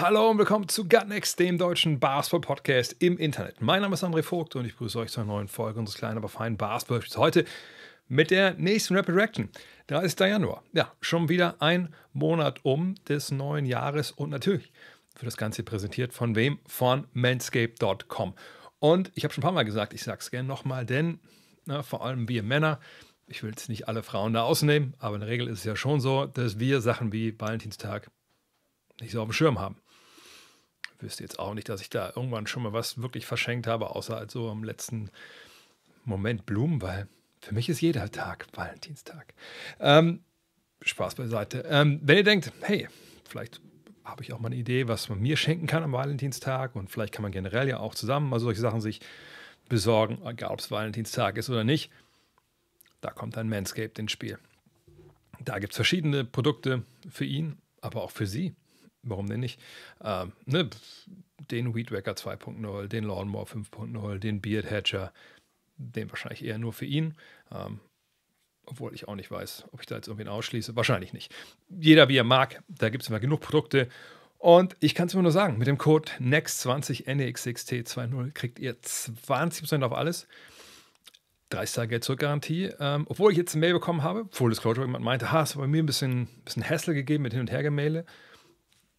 Hallo und willkommen zu Gutnext, dem deutschen Basketball-Podcast im Internet. Mein Name ist André Vogt und ich begrüße euch zur neuen Folge unseres kleinen, aber feinen basketball Heute mit der nächsten Rapid Reaction. Da ist der Januar. Ja, schon wieder ein Monat um des neuen Jahres und natürlich wird das Ganze präsentiert von wem? Von manscape.com. Und ich habe schon ein paar Mal gesagt, ich sage es gerne nochmal, denn na, vor allem wir Männer, ich will jetzt nicht alle Frauen da ausnehmen, aber in der Regel ist es ja schon so, dass wir Sachen wie Valentinstag nicht so auf dem Schirm haben wüsste jetzt auch nicht, dass ich da irgendwann schon mal was wirklich verschenkt habe, außer als halt so am letzten Moment Blumen, weil für mich ist jeder Tag Valentinstag. Ähm, Spaß beiseite. Ähm, wenn ihr denkt, hey, vielleicht habe ich auch mal eine Idee, was man mir schenken kann am Valentinstag und vielleicht kann man generell ja auch zusammen mal solche Sachen sich besorgen, egal ob es Valentinstag ist oder nicht. Da kommt dann Manscaped ins Spiel. Da gibt es verschiedene Produkte für ihn, aber auch für sie warum denn nicht? Ähm, ne, den Weed Wacker 2.0, den Lawnmower 5.0, den Beard Hatcher, den wahrscheinlich eher nur für ihn. Ähm, obwohl ich auch nicht weiß, ob ich da jetzt irgendwen ausschließe. Wahrscheinlich nicht. Jeder wie er mag, da gibt es immer genug Produkte. Und ich kann es immer nur sagen, mit dem Code NEXT20NEXXT20 kriegt ihr 20% auf alles. 30 Tage Geld zurück Garantie. Ähm, obwohl ich jetzt eine Mail bekommen habe, Full Disclosure, jemand meinte, ha, es hat bei mir ein bisschen, bisschen Hassel gegeben mit hin und her Gemaile.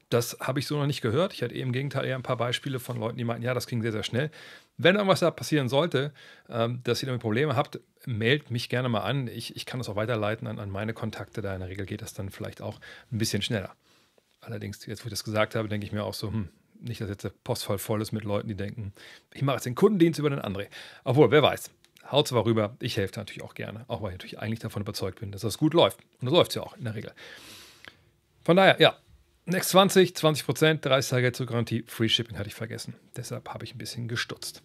Das habe ich so noch nicht gehört. Ich hatte eben im Gegenteil eher ein paar Beispiele von Leuten, die meinten, ja, das ging sehr, sehr schnell. Wenn irgendwas da passieren sollte, ähm, dass ihr damit Probleme habt, meldet mich gerne mal an. Ich, ich kann das auch weiterleiten an, an meine Kontakte. Da in der Regel geht das dann vielleicht auch ein bisschen schneller. Allerdings, jetzt wo ich das gesagt habe, denke ich mir auch so, hm, nicht, dass jetzt der Post voll voll ist mit Leuten, die denken, ich mache jetzt den Kundendienst über den André. Obwohl, wer weiß. Haut zwar rüber, ich helfe da natürlich auch gerne, auch weil ich natürlich eigentlich davon überzeugt bin, dass das gut läuft. Und das läuft ja auch in der Regel. Von daher, ja, Next 20, 20 Prozent, 30 Tage zur Garantie. Free Shipping hatte ich vergessen. Deshalb habe ich ein bisschen gestutzt.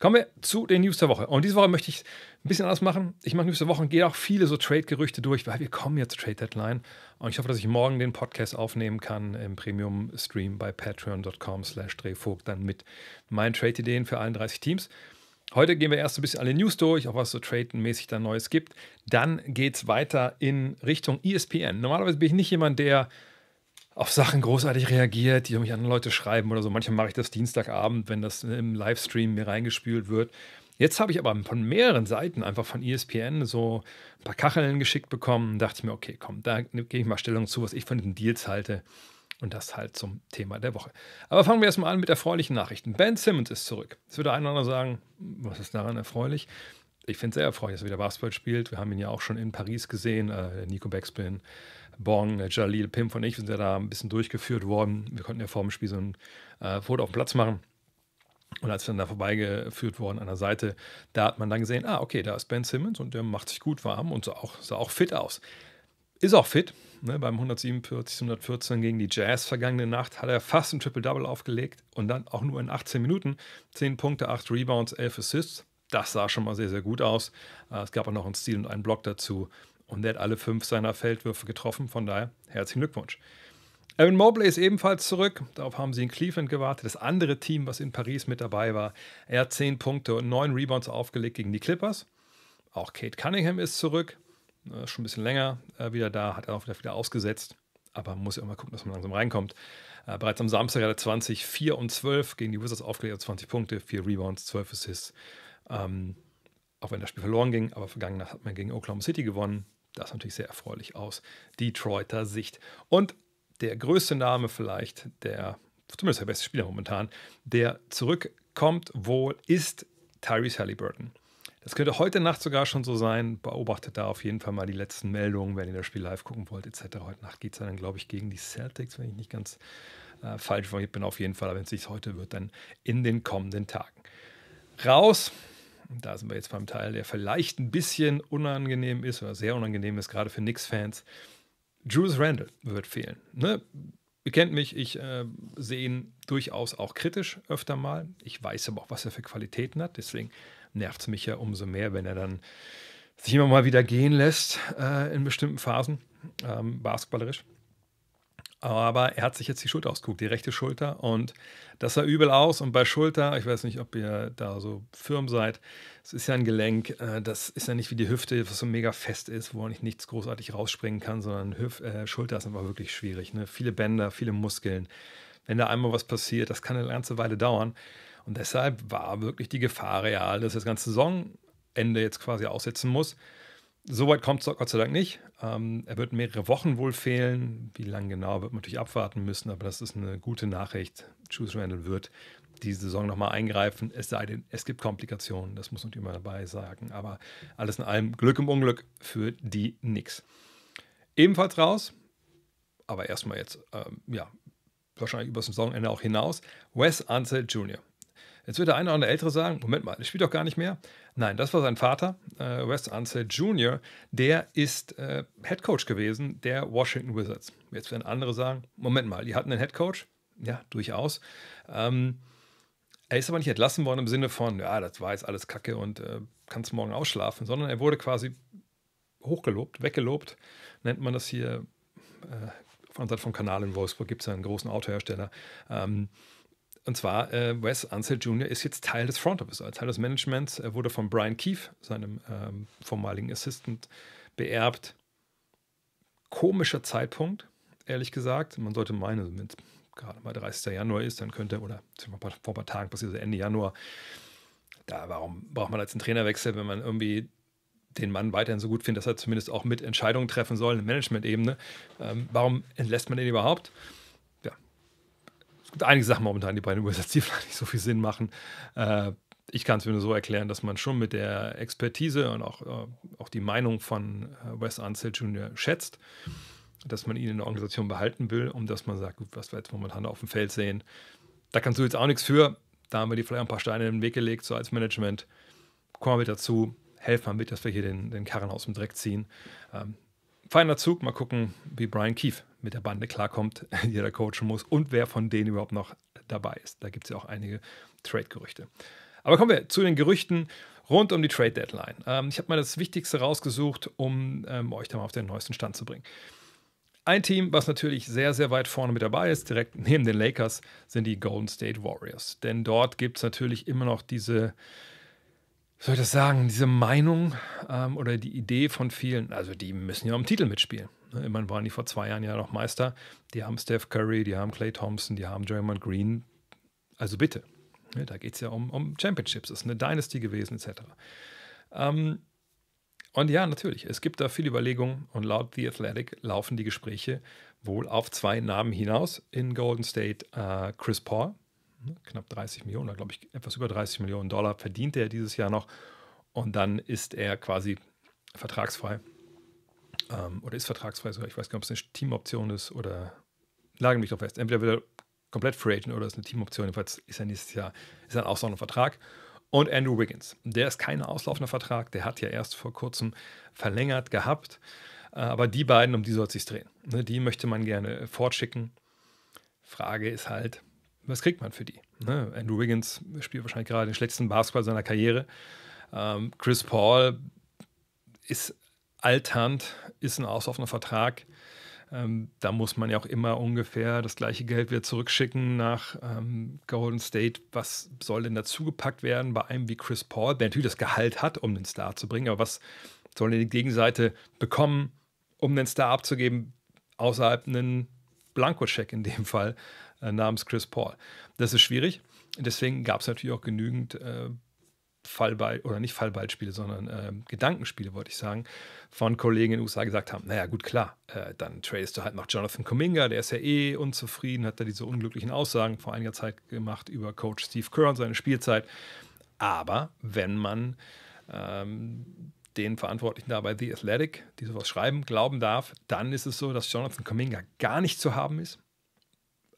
Kommen wir zu den News der Woche. Und diese Woche möchte ich ein bisschen anders machen. Ich mache News der Woche und gehe auch viele so Trade-Gerüchte durch, weil wir kommen jetzt Trade Deadline. Und ich hoffe, dass ich morgen den Podcast aufnehmen kann im Premium-Stream bei patreon.com slash drehvogt, dann mit meinen Trade-Ideen für allen 30 Teams. Heute gehen wir erst ein bisschen alle News durch, auch was so tradenmäßig da Neues gibt. Dann geht es weiter in Richtung ESPN. Normalerweise bin ich nicht jemand, der auf Sachen großartig reagiert, die mich andere Leute schreiben oder so. Manchmal mache ich das Dienstagabend, wenn das im Livestream mir reingespült wird. Jetzt habe ich aber von mehreren Seiten einfach von ESPN so ein paar Kacheln geschickt bekommen. Dachte ich mir, okay, komm, da gehe ich mal Stellung zu, was ich von den Deals halte. Und das halt zum Thema der Woche. Aber fangen wir erstmal an mit erfreulichen Nachrichten. Ben Simmons ist zurück. Jetzt würde ein oder andere sagen, was ist daran erfreulich? Ich finde es sehr erfreulich, dass er wieder Basketball spielt. Wir haben ihn ja auch schon in Paris gesehen, äh, Nico Backspin Bong, äh, Jalil, Pimp und ich, sind ja da ein bisschen durchgeführt worden. Wir konnten ja vor dem Spiel so ein äh, Foto auf dem Platz machen. Und als wir dann da vorbeigeführt worden an der Seite, da hat man dann gesehen, ah, okay, da ist Ben Simmons und der macht sich gut warm und sah auch, sah auch fit aus. Ist auch fit. Ne? Beim 147, 114 gegen die Jazz vergangene Nacht hat er fast ein Triple-Double aufgelegt und dann auch nur in 18 Minuten. 10 Punkte, 8 Rebounds, 11 Assists. Das sah schon mal sehr, sehr gut aus. Äh, es gab auch noch einen Stil und einen Block dazu. Und er hat alle fünf seiner Feldwürfe getroffen. Von daher herzlichen Glückwunsch. Aaron Mobley ist ebenfalls zurück. Darauf haben sie in Cleveland gewartet. Das andere Team, was in Paris mit dabei war. Er hat zehn Punkte und neun Rebounds aufgelegt gegen die Clippers. Auch Kate Cunningham ist zurück. Äh, schon ein bisschen länger äh, wieder da. Hat er auch wieder, wieder ausgesetzt. Aber man muss ja immer gucken, dass man langsam reinkommt. Äh, bereits am Samstag hat er 20, 4 und 12 gegen die Wizards aufgelegt. 20 also Punkte, 4 Rebounds, 12 Assists. Ähm, auch wenn das Spiel verloren ging, aber vergangen hat man gegen Oklahoma City gewonnen. Das ist natürlich sehr erfreulich aus Detroiter Sicht. Und der größte Name vielleicht, der zumindest der beste Spieler momentan, der zurückkommt wohl, ist Tyrese Halliburton. Das könnte heute Nacht sogar schon so sein. Beobachtet da auf jeden Fall mal die letzten Meldungen, wenn ihr das Spiel live gucken wollt, etc. Heute Nacht geht es dann, glaube ich, gegen die Celtics, wenn ich nicht ganz äh, falsch bin, auf jeden Fall. Aber wenn es sich heute wird, dann in den kommenden Tagen. Raus da sind wir jetzt beim Teil, der vielleicht ein bisschen unangenehm ist oder sehr unangenehm ist, gerade für Knicks-Fans. Julius Randall wird fehlen. Ne? Ihr kennt mich, ich äh, sehe ihn durchaus auch kritisch öfter mal. Ich weiß aber auch, was er für Qualitäten hat. Deswegen nervt es mich ja umso mehr, wenn er dann sich immer mal wieder gehen lässt äh, in bestimmten Phasen, ähm, basketballerisch. Aber er hat sich jetzt die Schulter ausgeguckt, die rechte Schulter. Und das sah übel aus. Und bei Schulter, ich weiß nicht, ob ihr da so firm seid, es ist ja ein Gelenk, äh, das ist ja nicht wie die Hüfte, was so mega fest ist, wo eigentlich nichts großartig rausspringen kann, sondern Hüf äh, Schulter ist einfach wirklich schwierig. Ne? Viele Bänder, viele Muskeln. Wenn da einmal was passiert, das kann eine ganze Weile dauern. Und deshalb war wirklich die Gefahr real, dass das ganze Saisonende jetzt quasi aussetzen muss. Soweit kommt es Gott sei Dank nicht. Ähm, er wird mehrere Wochen wohl fehlen. Wie lange genau wird man natürlich abwarten müssen, aber das ist eine gute Nachricht. Juice Randall wird die Saison nochmal eingreifen, es sei denn, es gibt Komplikationen. Das muss man immer dabei sagen. Aber alles in allem Glück im Unglück für die Nix. Ebenfalls raus, aber erstmal jetzt, ähm, ja, wahrscheinlich übers Saisonende auch hinaus, Wes Ansel Jr. Jetzt wird der eine oder andere Ältere sagen: Moment mal, der spielt doch gar nicht mehr. Nein, das war sein Vater, äh, Wes Ansel Jr., der ist äh, Head Coach gewesen der Washington Wizards. Jetzt werden andere sagen: Moment mal, die hatten einen Head Coach? Ja, durchaus. Ähm, er ist aber nicht entlassen worden im Sinne von, ja, das war jetzt alles Kacke und äh, kannst morgen ausschlafen, sondern er wurde quasi hochgelobt, weggelobt, nennt man das hier. Äh, auf der Seite vom Kanal in Wolfsburg gibt es einen großen Autohersteller. Ähm, und zwar, äh, Wes Ansel Jr. ist jetzt Teil des Front Office, also Teil des Managements. Er wurde von Brian Keefe, seinem ähm, vormaligen Assistant, beerbt. Komischer Zeitpunkt, ehrlich gesagt. Man sollte meinen, also wenn es gerade mal 30. Januar ist, dann könnte, oder vor ein paar Tagen passiert, also Ende Januar, da warum braucht man jetzt einen Trainerwechsel, wenn man irgendwie den Mann weiterhin so gut findet, dass er zumindest auch mit Entscheidungen treffen soll, eine Management-Ebene. Ähm, warum entlässt man den überhaupt? Es gibt einige Sachen momentan, die bei den USA die vielleicht nicht so viel Sinn machen. Äh, ich kann es mir nur so erklären, dass man schon mit der Expertise und auch, äh, auch die Meinung von äh, Wes Ansel Jr. schätzt, dass man ihn in der Organisation behalten will um dass man sagt, gut, was wir jetzt momentan auf dem Feld sehen, da kannst du jetzt auch nichts für. Da haben wir dir vielleicht ein paar Steine in den Weg gelegt, so als Management. Komm mal mit dazu, helf mal mit, dass wir hier den, den Karren aus dem Dreck ziehen. Ähm, feiner Zug. Mal gucken, wie Brian Keefe mit der Bande klarkommt, die er da coachen muss und wer von denen überhaupt noch dabei ist. Da gibt es ja auch einige Trade-Gerüchte. Aber kommen wir zu den Gerüchten rund um die Trade-Deadline. Ähm, ich habe mal das Wichtigste rausgesucht, um ähm, euch da mal auf den neuesten Stand zu bringen. Ein Team, was natürlich sehr, sehr weit vorne mit dabei ist, direkt neben den Lakers, sind die Golden State Warriors. Denn dort gibt es natürlich immer noch diese soll ich das sagen, diese Meinung ähm, oder die Idee von vielen, also die müssen ja um Titel mitspielen. Ne? Immerhin waren die vor zwei Jahren ja noch Meister. Die haben Steph Curry, die haben Clay Thompson, die haben Draymond Green. Also bitte. Ne, da geht es ja um, um Championships. Das ist eine Dynasty gewesen, etc. Ähm, und ja, natürlich, es gibt da viele Überlegungen. Und laut The Athletic laufen die Gespräche wohl auf zwei Namen hinaus in Golden State: äh, Chris Paul Ne, knapp 30 Millionen, glaube ich, etwas über 30 Millionen Dollar verdiente er dieses Jahr noch. Und dann ist er quasi vertragsfrei. Ähm, oder ist vertragsfrei sogar. Ich weiß gar nicht, ob es eine Teamoption ist oder lagen mich doch fest. Entweder wird er komplett Free Agent oder ist eine Teamoption. Jedenfalls ist er nächstes Jahr, ist ein auslaufender Vertrag. Und Andrew Wiggins. Der ist kein auslaufender Vertrag. Der hat ja erst vor kurzem verlängert gehabt. Äh, aber die beiden, um die soll es sich drehen. Ne, die möchte man gerne fortschicken. Frage ist halt, was kriegt man für die? Ne? Andrew Wiggins spielt wahrscheinlich gerade den schlechtesten Basketball seiner Karriere. Ähm, Chris Paul ist alternd, ist ein auslaufender Vertrag. Ähm, da muss man ja auch immer ungefähr das gleiche Geld wieder zurückschicken nach ähm, Golden State. Was soll denn dazugepackt werden bei einem wie Chris Paul, der natürlich das Gehalt hat, um den Star zu bringen, aber was soll denn die Gegenseite bekommen, um den Star abzugeben, außerhalb einen Blankoscheck in dem Fall? Äh, namens Chris Paul. Das ist schwierig. Deswegen gab es natürlich auch genügend äh, Fallball oder nicht Fallballspiele, sondern äh, Gedankenspiele, wollte ich sagen, von Kollegen in den USA gesagt haben: Naja, gut, klar, äh, dann tradest du halt noch Jonathan Kuminga, der ist ja eh unzufrieden, hat da diese unglücklichen Aussagen vor einiger Zeit gemacht über Coach Steve Kerr und seine Spielzeit. Aber wenn man ähm, den Verantwortlichen da bei The Athletic, die sowas schreiben, glauben darf, dann ist es so, dass Jonathan Kuminga gar nicht zu haben ist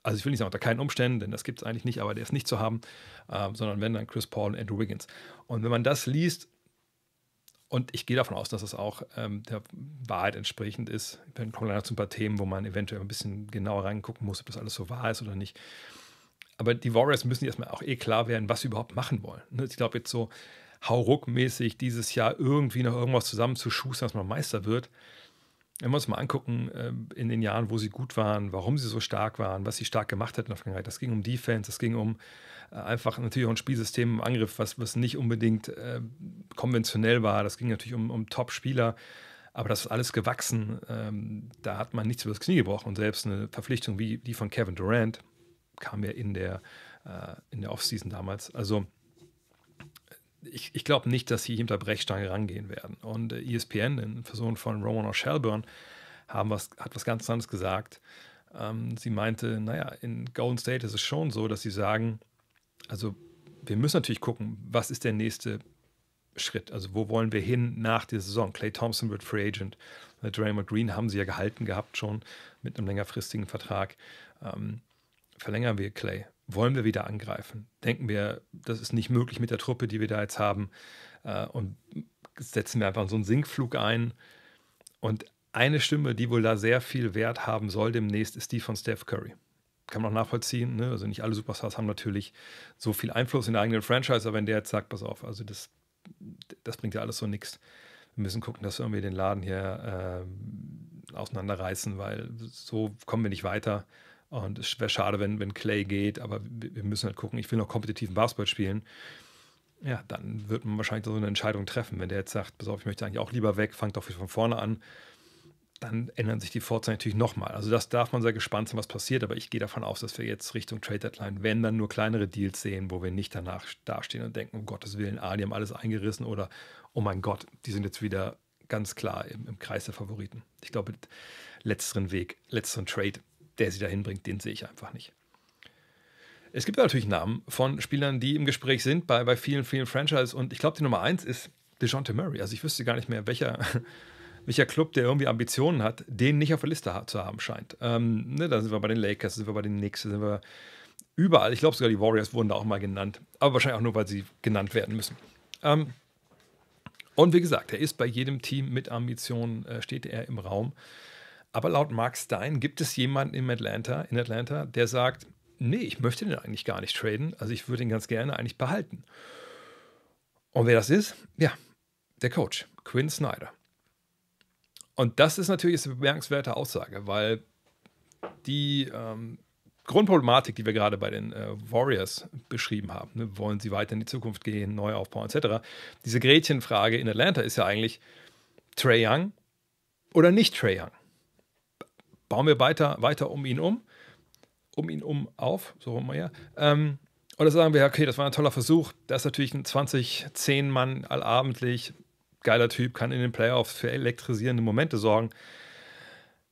also ich will nicht sagen unter keinen Umständen, denn das gibt es eigentlich nicht, aber der ist nicht zu haben, äh, sondern wenn dann Chris Paul und Andrew Wiggins. Und wenn man das liest, und ich gehe davon aus, dass das auch ähm, der Wahrheit entsprechend ist, dann kommen dann zu ein paar Themen, wo man eventuell ein bisschen genauer reingucken muss, ob das alles so wahr ist oder nicht. Aber die Warriors müssen erstmal auch eh klar werden, was sie überhaupt machen wollen. Ne, ich glaube, jetzt so hauruckmäßig dieses Jahr irgendwie noch irgendwas zusammenzuschustern, dass man Meister wird, wenn wir uns mal angucken, ähm, in den Jahren, wo sie gut waren, warum sie so stark waren, was sie stark gemacht hätten in der Vergangenheit, das ging um Defense, das ging um äh, einfach natürlich auch ein Spielsystem im Angriff, was, was nicht unbedingt ähm, konventionell war, das ging natürlich um, um Top-Spieler. Aber das ist alles gewachsen. Ähm, da hat man nichts über das Knie gebrochen. Und selbst eine Verpflichtung wie die von Kevin Durant kam ja in der, äh, in der Offseason damals. Also ich, ich glaube nicht, dass sie hinter Brechstange rangehen werden. Und äh, ESPN, in Person von Roman O'Shelburne, haben was, hat was ganz anderes gesagt. Ähm, sie meinte, naja, in Golden State ist es schon so, dass sie sagen, also wir müssen natürlich gucken, was ist der nächste Schritt? Also wo wollen wir hin nach der Saison? Clay Thompson wird Free Agent. Äh, Draymond Green haben sie ja gehalten gehabt schon mit einem längerfristigen Vertrag. Ähm, verlängern wir Clay? wollen wir wieder angreifen? Denken wir, das ist nicht möglich mit der Truppe, die wir da jetzt haben äh, und setzen wir einfach so einen Sinkflug ein. Und eine Stimme, die wohl da sehr viel Wert haben soll demnächst, ist die von Steph Curry. Kann man auch nachvollziehen. Ne? Also nicht alle Superstars haben natürlich so viel Einfluss in der eigenen Franchise, aber wenn der jetzt sagt, pass auf, also das, das bringt ja alles so nichts. Wir müssen gucken, dass wir irgendwie den Laden hier äh, auseinanderreißen, weil so kommen wir nicht weiter. Und es wäre schade, wenn, wenn Clay geht, aber wir müssen halt gucken, ich will noch kompetitiven Basketball spielen. Ja, dann wird man wahrscheinlich so eine Entscheidung treffen. Wenn der jetzt sagt, pass auf, ich möchte eigentlich auch lieber weg, fangt doch wieder von vorne an, dann ändern sich die Vorzeichen natürlich nochmal. Also das darf man sehr gespannt sein, was passiert, aber ich gehe davon aus, dass wir jetzt Richtung Trade Deadline, wenn dann nur kleinere Deals sehen, wo wir nicht danach dastehen und denken, um Gottes Willen, ah, die haben alles eingerissen oder oh mein Gott, die sind jetzt wieder ganz klar im, im Kreis der Favoriten. Ich glaube, letzteren Weg, letzteren Trade der sie dahin bringt, den sehe ich einfach nicht. Es gibt natürlich Namen von Spielern, die im Gespräch sind bei, bei vielen, vielen Franchises. Und ich glaube, die Nummer eins ist DeJounte Murray. Also ich wüsste gar nicht mehr, welcher, welcher Club, der irgendwie Ambitionen hat, den nicht auf der Liste zu haben scheint. Ähm, ne, da sind wir bei den Lakers, da sind wir bei den Knicks, da sind wir überall. Ich glaube sogar die Warriors wurden da auch mal genannt. Aber wahrscheinlich auch nur, weil sie genannt werden müssen. Ähm, und wie gesagt, er ist bei jedem Team mit Ambitionen, äh, steht er im Raum. Aber laut Mark Stein gibt es jemanden in Atlanta, in Atlanta, der sagt, nee, ich möchte den eigentlich gar nicht traden, also ich würde ihn ganz gerne eigentlich behalten. Und wer das ist? Ja, der Coach, Quinn Snyder. Und das ist natürlich eine bemerkenswerte Aussage, weil die ähm, Grundproblematik, die wir gerade bei den äh, Warriors beschrieben haben, ne, wollen sie weiter in die Zukunft gehen, neu aufbauen etc., diese Gretchenfrage in Atlanta ist ja eigentlich Trey Young oder nicht Trey Young bauen wir weiter, weiter um ihn um, um ihn um auf, so rum ja. Ähm, oder sagen wir, okay, das war ein toller Versuch. Das ist natürlich ein 20-10-Mann allabendlich, geiler Typ, kann in den Playoffs für elektrisierende Momente sorgen.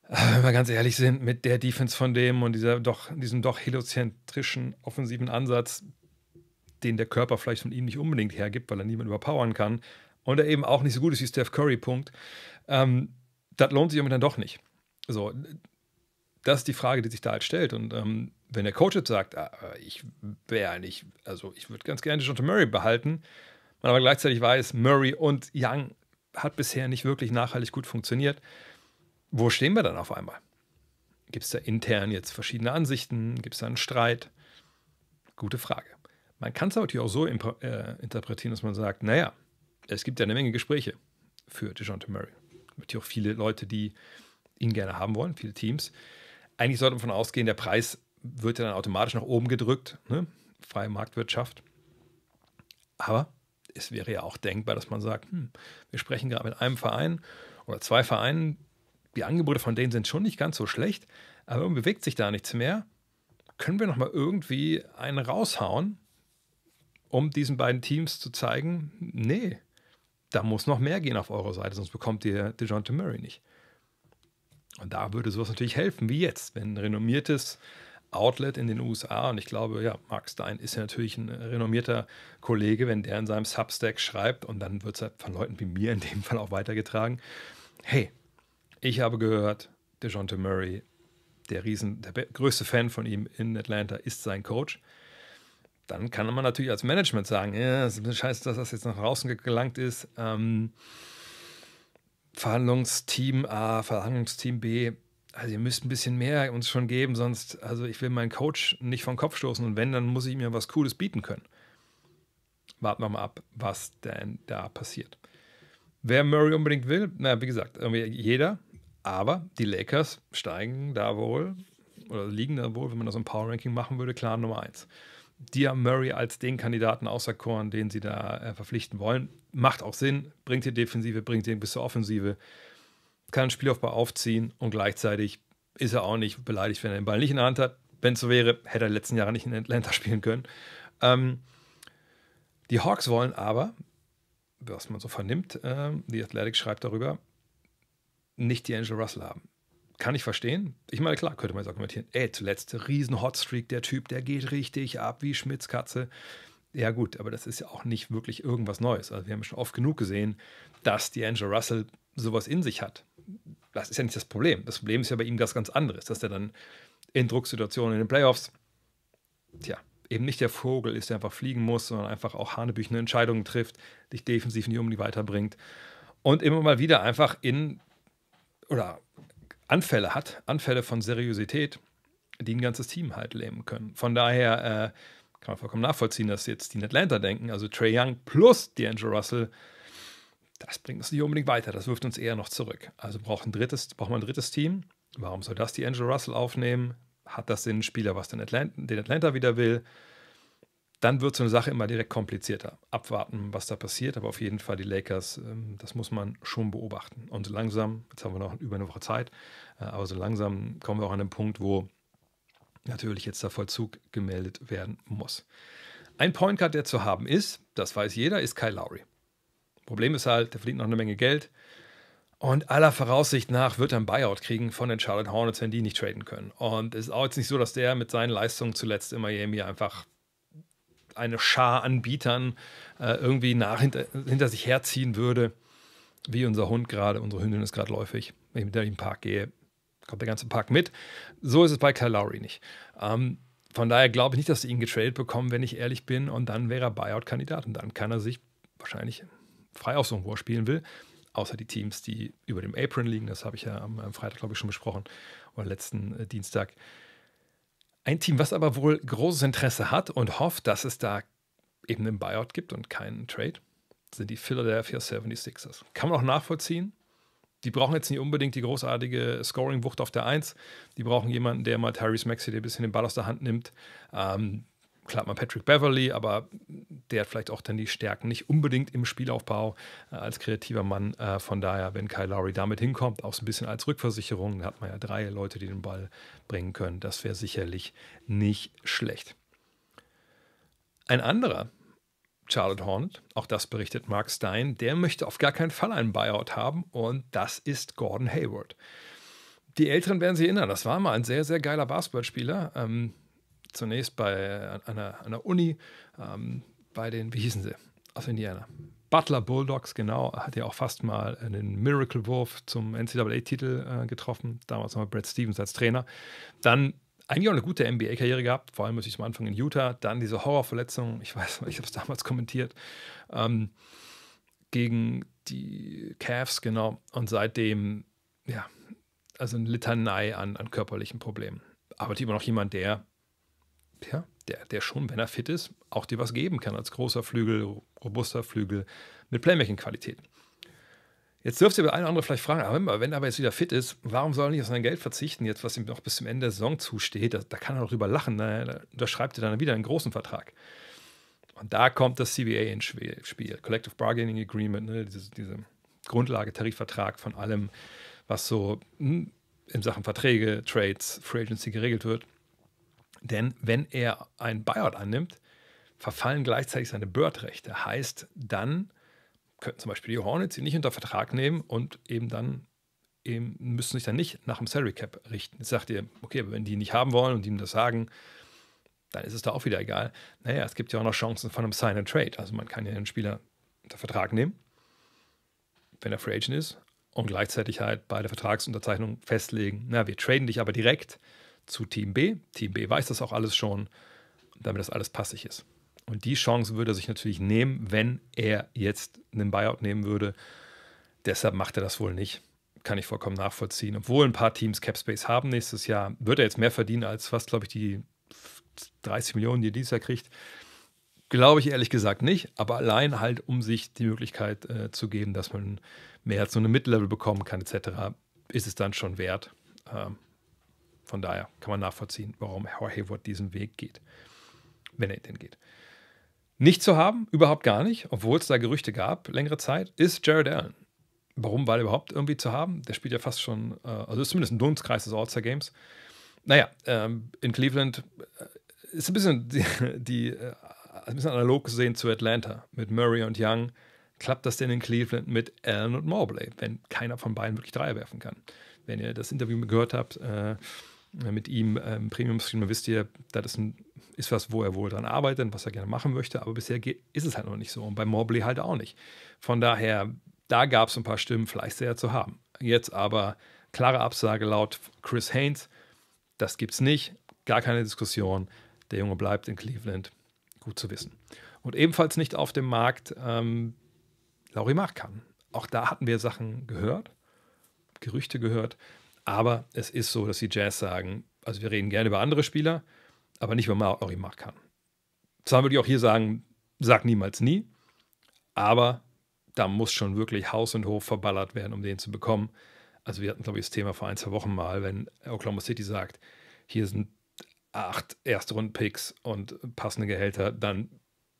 Aber wenn wir ganz ehrlich sind, mit der Defense von dem und dieser doch, diesem doch heliozentrischen offensiven Ansatz, den der Körper vielleicht von ihm nicht unbedingt hergibt, weil er niemanden überpowern kann und er eben auch nicht so gut ist wie Steph Curry, Punkt, ähm, das lohnt sich aber dann doch nicht. So, das ist die Frage, die sich da halt stellt. Und ähm, wenn der Coach jetzt sagt, ah, ich wäre eigentlich, also ich würde ganz gerne Jonathan Murray behalten, man aber gleichzeitig weiß, Murray und Young hat bisher nicht wirklich nachhaltig gut funktioniert, wo stehen wir dann auf einmal? Gibt es da intern jetzt verschiedene Ansichten? Gibt es da einen Streit? Gute Frage. Man kann es natürlich auch so äh, interpretieren, dass man sagt, naja, es gibt ja eine Menge Gespräche für DeJounte Murray. Es gibt ja auch viele Leute, die ihn gerne haben wollen, viele Teams. Eigentlich sollte man davon ausgehen, der Preis wird ja dann automatisch nach oben gedrückt, ne? freie Marktwirtschaft. Aber es wäre ja auch denkbar, dass man sagt, hm, wir sprechen gerade mit einem Verein oder zwei Vereinen, die Angebote von denen sind schon nicht ganz so schlecht, aber bewegt sich da nichts mehr. Können wir nochmal irgendwie einen raushauen, um diesen beiden Teams zu zeigen, nee, da muss noch mehr gehen auf eurer Seite, sonst bekommt ihr DeJounte Murray nicht. Und da würde sowas natürlich helfen, wie jetzt, wenn ein renommiertes Outlet in den USA, und ich glaube, ja, Mark Stein ist ja natürlich ein renommierter Kollege, wenn der in seinem Substack schreibt, und dann wird es halt von Leuten wie mir in dem Fall auch weitergetragen. Hey, ich habe gehört, DeJounte Murray, der, Riesen, der größte Fan von ihm in Atlanta, ist sein Coach. Dann kann man natürlich als Management sagen, ja, es ist scheiße, dass das jetzt nach draußen gelangt ist. Ähm, Verhandlungsteam A, Verhandlungsteam B, also ihr müsst ein bisschen mehr uns schon geben, sonst, also ich will meinen Coach nicht vom Kopf stoßen und wenn, dann muss ich mir was Cooles bieten können. Warten wir mal ab, was denn da passiert. Wer Murray unbedingt will, na, wie gesagt, irgendwie jeder, aber die Lakers steigen da wohl oder liegen da wohl, wenn man das im Power Ranking machen würde, klar Nummer 1. Die haben Murray als den Kandidaten auserkoren, den sie da äh, verpflichten wollen macht auch Sinn, bringt die Defensive, bringt ihn bis zur Offensive, kann einen Spielaufbau aufziehen und gleichzeitig ist er auch nicht beleidigt, wenn er den Ball nicht in der Hand hat. Wenn es so wäre, hätte er letzten Jahre nicht in Atlanta spielen können. Ähm, die Hawks wollen aber, was man so vernimmt, ähm, die Athletic schreibt darüber, nicht die Angel Russell haben. Kann ich verstehen. Ich meine, klar, könnte man jetzt argumentieren, ey, zuletzt riesen Hotstreak, der Typ, der geht richtig ab wie Schmitzkatze. Ja, gut, aber das ist ja auch nicht wirklich irgendwas Neues. Also, wir haben schon oft genug gesehen, dass die Angel Russell sowas in sich hat. Das ist ja nicht das Problem. Das Problem ist ja bei ihm das ganz anderes, dass er dann in Drucksituationen in den Playoffs, tja, eben nicht der Vogel ist, der einfach fliegen muss, sondern einfach auch hanebüchene Entscheidungen trifft, dich defensiv nicht um die weiterbringt und immer mal wieder einfach in oder Anfälle hat, Anfälle von Seriosität, die ein ganzes Team halt lähmen können. Von daher, äh, kann man vollkommen nachvollziehen, dass jetzt die in Atlanta denken, also Trey Young plus D'Angelo Russell, das bringt uns nicht unbedingt weiter, das wirft uns eher noch zurück. Also braucht, ein drittes, braucht man ein drittes Team. Warum soll das D'Angelo Russell aufnehmen? Hat das den Spieler, was den Atlanta, den Atlanta wieder will? Dann wird so eine Sache immer direkt komplizierter. Abwarten, was da passiert, aber auf jeden Fall die Lakers, ähm, das muss man schon beobachten. Und so langsam, jetzt haben wir noch über eine Woche Zeit, äh, aber so langsam kommen wir auch an den Punkt, wo natürlich jetzt der Vollzug gemeldet werden muss. Ein Point Guard, der zu haben ist, das weiß jeder, ist Kyle Lowry. Problem ist halt, der verdient noch eine Menge Geld. Und aller Voraussicht nach wird er ein Buyout kriegen von den Charlotte Hornets, wenn die nicht traden können. Und es ist auch jetzt nicht so, dass der mit seinen Leistungen zuletzt in Miami einfach eine Schar an Bietern äh, irgendwie nach, hinter, hinter sich herziehen würde, wie unser Hund gerade, unsere Hündin ist gerade läufig. Wenn ich mit der in den Park gehe, kommt der ganze Pack mit. So ist es bei Kyle Lowry nicht. Ähm, von daher glaube ich nicht, dass sie ihn getradet bekommen, wenn ich ehrlich bin. Und dann wäre er Buyout-Kandidat. Und dann kann er sich wahrscheinlich frei aussuchen, wo er spielen will. Außer die Teams, die über dem Apron liegen. Das habe ich ja am, am Freitag, glaube ich, schon besprochen. Oder letzten äh, Dienstag. Ein Team, was aber wohl großes Interesse hat und hofft, dass es da eben einen Buyout gibt und keinen Trade, sind die Philadelphia 76ers. Kann man auch nachvollziehen die brauchen jetzt nicht unbedingt die großartige Scoring-Wucht auf der Eins. Die brauchen jemanden, der mal Tyrese Maxey der ein bisschen den Ball aus der Hand nimmt. Ähm, klar mal Patrick Beverly, aber der hat vielleicht auch dann die Stärken nicht unbedingt im Spielaufbau äh, als kreativer Mann. Äh, von daher, wenn Kyle Lowry damit hinkommt, auch so ein bisschen als Rückversicherung, da hat man ja drei Leute, die den Ball bringen können. Das wäre sicherlich nicht schlecht. Ein anderer, Charlotte Hornet. Auch das berichtet Mark Stein. Der möchte auf gar keinen Fall einen Buyout haben und das ist Gordon Hayward. Die Älteren werden sich erinnern, das war mal ein sehr, sehr geiler Basketballspieler. Ähm, zunächst bei einer, einer Uni, ähm, bei den, wie hießen sie, aus Indiana. Butler Bulldogs, genau, hat ja auch fast mal einen Miracle-Wurf zum NCAA-Titel äh, getroffen. Damals noch mit Brad Stevens als Trainer. Dann eigentlich auch eine gute NBA-Karriere gehabt, vor allem natürlich am Anfang in Utah, dann diese Horrorverletzung, ich weiß nicht, ich habe es damals kommentiert, ähm, gegen die Cavs, genau, und seitdem, ja, also eine Litanei an, an körperlichen Problemen. Aber immer noch jemand, der, ja, der, der schon, wenn er fit ist, auch dir was geben kann als großer Flügel, robuster Flügel mit Playmaking-Qualitäten. Jetzt dürft ihr bei ein anderen vielleicht fragen, aber wenn aber jetzt wieder fit ist, warum soll er nicht auf sein Geld verzichten, jetzt was ihm noch bis zum Ende der Saison zusteht? Da, da kann er doch drüber lachen, ne? da, da schreibt er dann wieder einen großen Vertrag. Und da kommt das CBA ins Spiel, Collective Bargaining Agreement, ne, diese, diese Grundlage, Tarifvertrag von allem, was so hm, in Sachen Verträge, Trades, Free Agency geregelt wird. Denn wenn er ein Buyout annimmt, verfallen gleichzeitig seine Bird-Rechte. Heißt, dann könnten zum Beispiel die Hornets ihn nicht unter Vertrag nehmen und eben dann eben müssen sich dann nicht nach dem Salary Cap richten. Jetzt sagt ihr, okay, wenn die ihn nicht haben wollen und ihm das sagen, dann ist es da auch wieder egal. Naja, es gibt ja auch noch Chancen von einem Sign and Trade. Also man kann ja einen Spieler unter Vertrag nehmen, wenn er Free Agent ist, und gleichzeitig halt bei der Vertragsunterzeichnung festlegen, na, wir traden dich aber direkt zu Team B. Team B weiß das auch alles schon, damit das alles passig ist. Und die Chance würde er sich natürlich nehmen, wenn er jetzt einen Buyout nehmen würde. Deshalb macht er das wohl nicht. Kann ich vollkommen nachvollziehen. Obwohl ein paar Teams Capspace haben nächstes Jahr, wird er jetzt mehr verdienen als was, glaube ich, die 30 Millionen, die er dieses Jahr kriegt. Glaube ich ehrlich gesagt nicht, aber allein halt, um sich die Möglichkeit äh, zu geben, dass man mehr als so eine Mid-Level bekommen kann, etc., ist es dann schon wert. Ähm, von daher kann man nachvollziehen, warum Hayward diesen Weg geht, wenn er den geht. Nicht zu haben, überhaupt gar nicht, obwohl es da Gerüchte gab, längere Zeit, ist Jared Allen. Warum war der überhaupt irgendwie zu haben? Der spielt ja fast schon, äh, also ist zumindest ein Dunstkreis des All-Star Games. Naja, ähm, in Cleveland äh, ist ein bisschen die, die äh, ein bisschen analog gesehen zu Atlanta mit Murray und Young. Klappt das denn in Cleveland mit Allen und Mobley, wenn keiner von beiden wirklich Dreier werfen kann? Wenn ihr das Interview gehört habt äh, mit ihm im ähm, Premium-Stream, wisst ihr, das ist ein ist was, wo er wohl dran arbeitet und was er gerne machen möchte, aber bisher ist es halt noch nicht so und bei Mobley halt auch nicht. Von daher, da gab es ein paar Stimmen, vielleicht sehr zu haben. Jetzt aber klare Absage laut Chris Haynes, das gibt's nicht, gar keine Diskussion, der Junge bleibt in Cleveland, gut zu wissen. Und ebenfalls nicht auf dem Markt ähm, Lauri Markan. Auch da hatten wir Sachen gehört, Gerüchte gehört, aber es ist so, dass die Jazz sagen, also wir reden gerne über andere Spieler, aber nicht, wenn man auch immer kann. Zwar würde ich auch hier sagen, sag niemals nie, aber da muss schon wirklich Haus und Hof verballert werden, um den zu bekommen. Also wir hatten, glaube ich, das Thema vor ein, zwei Wochen mal, wenn Oklahoma City sagt, hier sind acht Erstrunden-Picks und passende Gehälter, dann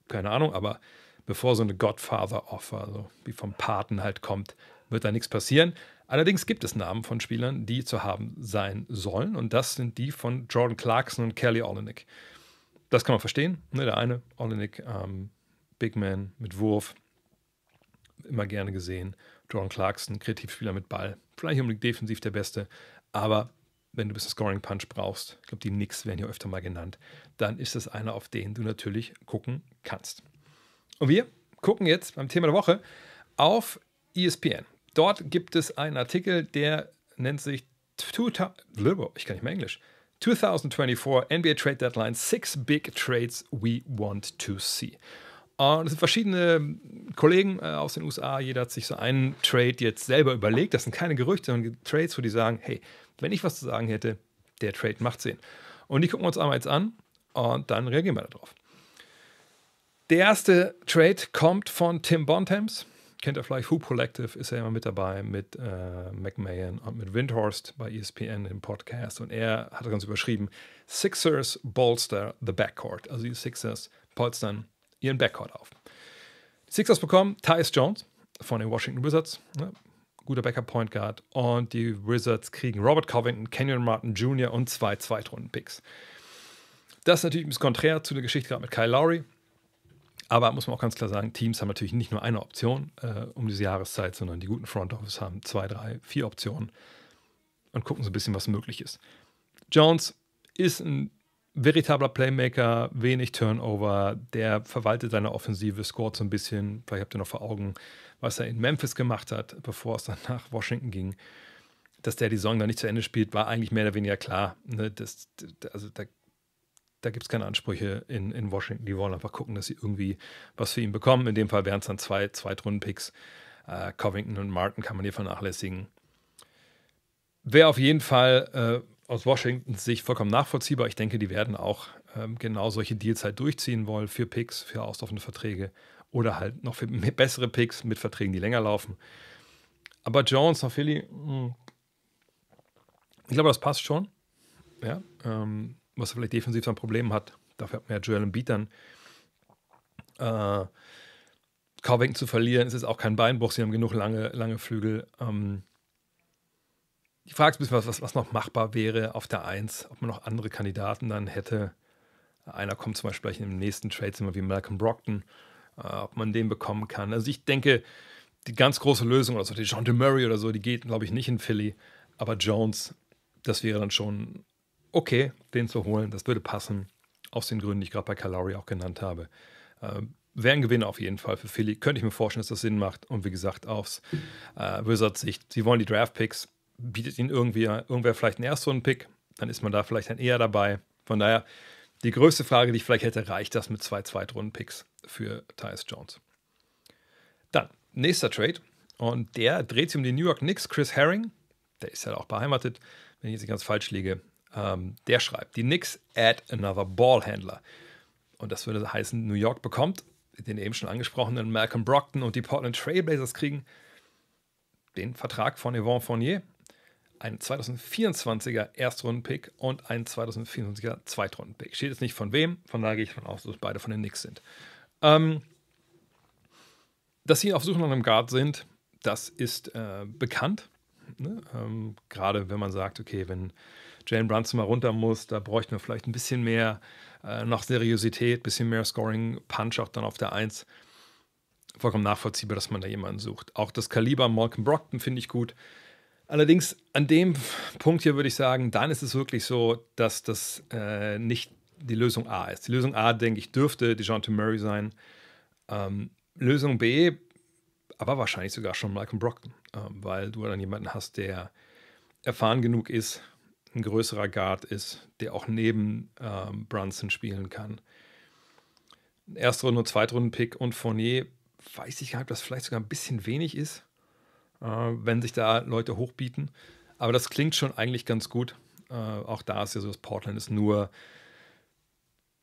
keine Ahnung, aber bevor so eine Godfather-Offer, so also wie vom Paten halt kommt, wird da nichts passieren. Allerdings gibt es Namen von Spielern, die zu haben sein sollen. Und das sind die von Jordan Clarkson und Kelly Olenek. Das kann man verstehen. Ne? Der eine, Olenek, ähm, Big Man mit Wurf, immer gerne gesehen. Jordan Clarkson, Kreativspieler mit Ball. Vielleicht unbedingt defensiv der Beste. Aber wenn du bis Scoring Punch brauchst, ich glaube, die Knicks werden hier öfter mal genannt, dann ist das einer, auf den du natürlich gucken kannst. Und wir gucken jetzt beim Thema der Woche auf ESPN. Dort gibt es einen Artikel, der nennt sich ich kann nicht mehr Englisch. 2024 NBA Trade Deadline, Six Big Trades We Want to See. Ah, und es sind verschiedene Kollegen äh, aus den USA, jeder hat sich so einen Trade jetzt selber überlegt. Das sind keine Gerüchte, sondern Trades, wo die sagen, hey, wenn ich was zu sagen hätte, der Trade macht Sinn. Und die gucken wir uns einmal jetzt an und dann reagieren wir darauf. Der erste Trade kommt von Tim Bontemps kennt ihr vielleicht, Who Collective ist ja immer mit dabei mit äh, McMahon und mit Windhorst bei ESPN im Podcast. Und er hat ganz überschrieben, Sixers bolster the backcourt. Also die Sixers polstern ihren Backcourt auf. Die Sixers bekommen Tyus Jones von den Washington Wizards, ne? guter Backup-Point Guard. Und die Wizards kriegen Robert Covington, Kenyon Martin Jr. und zwei Zweitrunden-Picks. Das ist natürlich ein bisschen konträr zu der Geschichte gerade mit Kyle Lowry. Aber muss man auch ganz klar sagen, Teams haben natürlich nicht nur eine Option äh, um diese Jahreszeit, sondern die guten Front Office haben zwei, drei, vier Optionen und gucken so ein bisschen, was möglich ist. Jones ist ein veritabler Playmaker, wenig Turnover, der verwaltet seine Offensive, scoret so ein bisschen. Vielleicht habt ihr noch vor Augen, was er in Memphis gemacht hat, bevor es dann nach Washington ging. Dass der die Saison dann nicht zu Ende spielt, war eigentlich mehr oder weniger klar. Ne? Das, also da da gibt es keine Ansprüche in, in Washington. Die wollen einfach gucken, dass sie irgendwie was für ihn bekommen. In dem Fall wären es dann zwei Zweitrunden-Picks. Äh, Covington und Martin kann man hier vernachlässigen. Wäre auf jeden Fall äh, aus Washingtons Sicht vollkommen nachvollziehbar. Ich denke, die werden auch ähm, genau solche Deals halt durchziehen wollen für Picks, für auslaufende Verträge oder halt noch für bessere Picks mit Verträgen, die länger laufen. Aber Jones nach Philly, mh. Hm, ich glaube, das passt schon. Ja, ähm, was er vielleicht defensiv sein Problem hat. Dafür hat man ja Joel Embiid dann. Äh, Covington zu verlieren, ist jetzt auch kein Beinbruch, sie haben genug lange, lange Flügel. Ähm, die Frage ist ein bisschen, was, was, noch machbar wäre auf der Eins, ob man noch andere Kandidaten dann hätte. Einer kommt zum Beispiel im nächsten Tradezimmer wie Malcolm Brockton, äh, ob man den bekommen kann. Also ich denke, die ganz große Lösung oder so, die John De Murray oder so, die geht, glaube ich, nicht in Philly. Aber Jones, das wäre dann schon okay, den zu holen, das würde passen, aus den Gründen, die ich gerade bei Calori auch genannt habe. Äh, Wäre ein Gewinn auf jeden Fall für Philly. Könnte ich mir vorstellen, dass das Sinn macht. Und wie gesagt, aus äh, Wizards-Sicht, sie wollen die Draft-Picks, bietet ihnen irgendwie, irgendwer vielleicht einen Erstrunden-Pick, dann ist man da vielleicht dann eher dabei. Von daher, die größte Frage, die ich vielleicht hätte, reicht das mit zwei Zweitrunden-Picks für Tyus Jones? Dann, nächster Trade. Und der dreht sich um die New York Knicks. Chris Herring, der ist ja halt auch beheimatet, wenn ich jetzt nicht ganz falsch liege, ähm, der schreibt, die Knicks add another Ballhandler. Und das würde heißen, New York bekommt den eben schon angesprochenen Malcolm Brockton und die Portland Trailblazers kriegen den Vertrag von Yvonne Fournier, einen 2024er Erstrunden-Pick und einen 2024er Zweitrunden-Pick. Steht jetzt nicht von wem, von daher gehe ich davon aus, dass beide von den Knicks sind. Ähm, dass sie auf Suche nach einem Guard sind, das ist äh, bekannt. Ne? Ähm, gerade wenn man sagt, okay, wenn Jane Brunson mal runter muss. Da bräuchten wir vielleicht ein bisschen mehr äh, noch Seriosität, ein bisschen mehr Scoring-Punch auch dann auf der Eins. Vollkommen nachvollziehbar, dass man da jemanden sucht. Auch das Kaliber Malcolm Brockton finde ich gut. Allerdings an dem Punkt hier würde ich sagen, dann ist es wirklich so, dass das äh, nicht die Lösung A ist. Die Lösung A, denke ich, dürfte DeJounte Murray sein. Ähm, Lösung B, aber wahrscheinlich sogar schon Malcolm Brockton, ähm, weil du dann jemanden hast, der erfahren genug ist ein größerer Guard ist, der auch neben ähm, Brunson spielen kann. Erstrunde- und Zweitrunden-Pick und Fournier, weiß ich gar nicht, ob das vielleicht sogar ein bisschen wenig ist, äh, wenn sich da Leute hochbieten. Aber das klingt schon eigentlich ganz gut. Äh, auch da ist ja so, dass Portland ist nur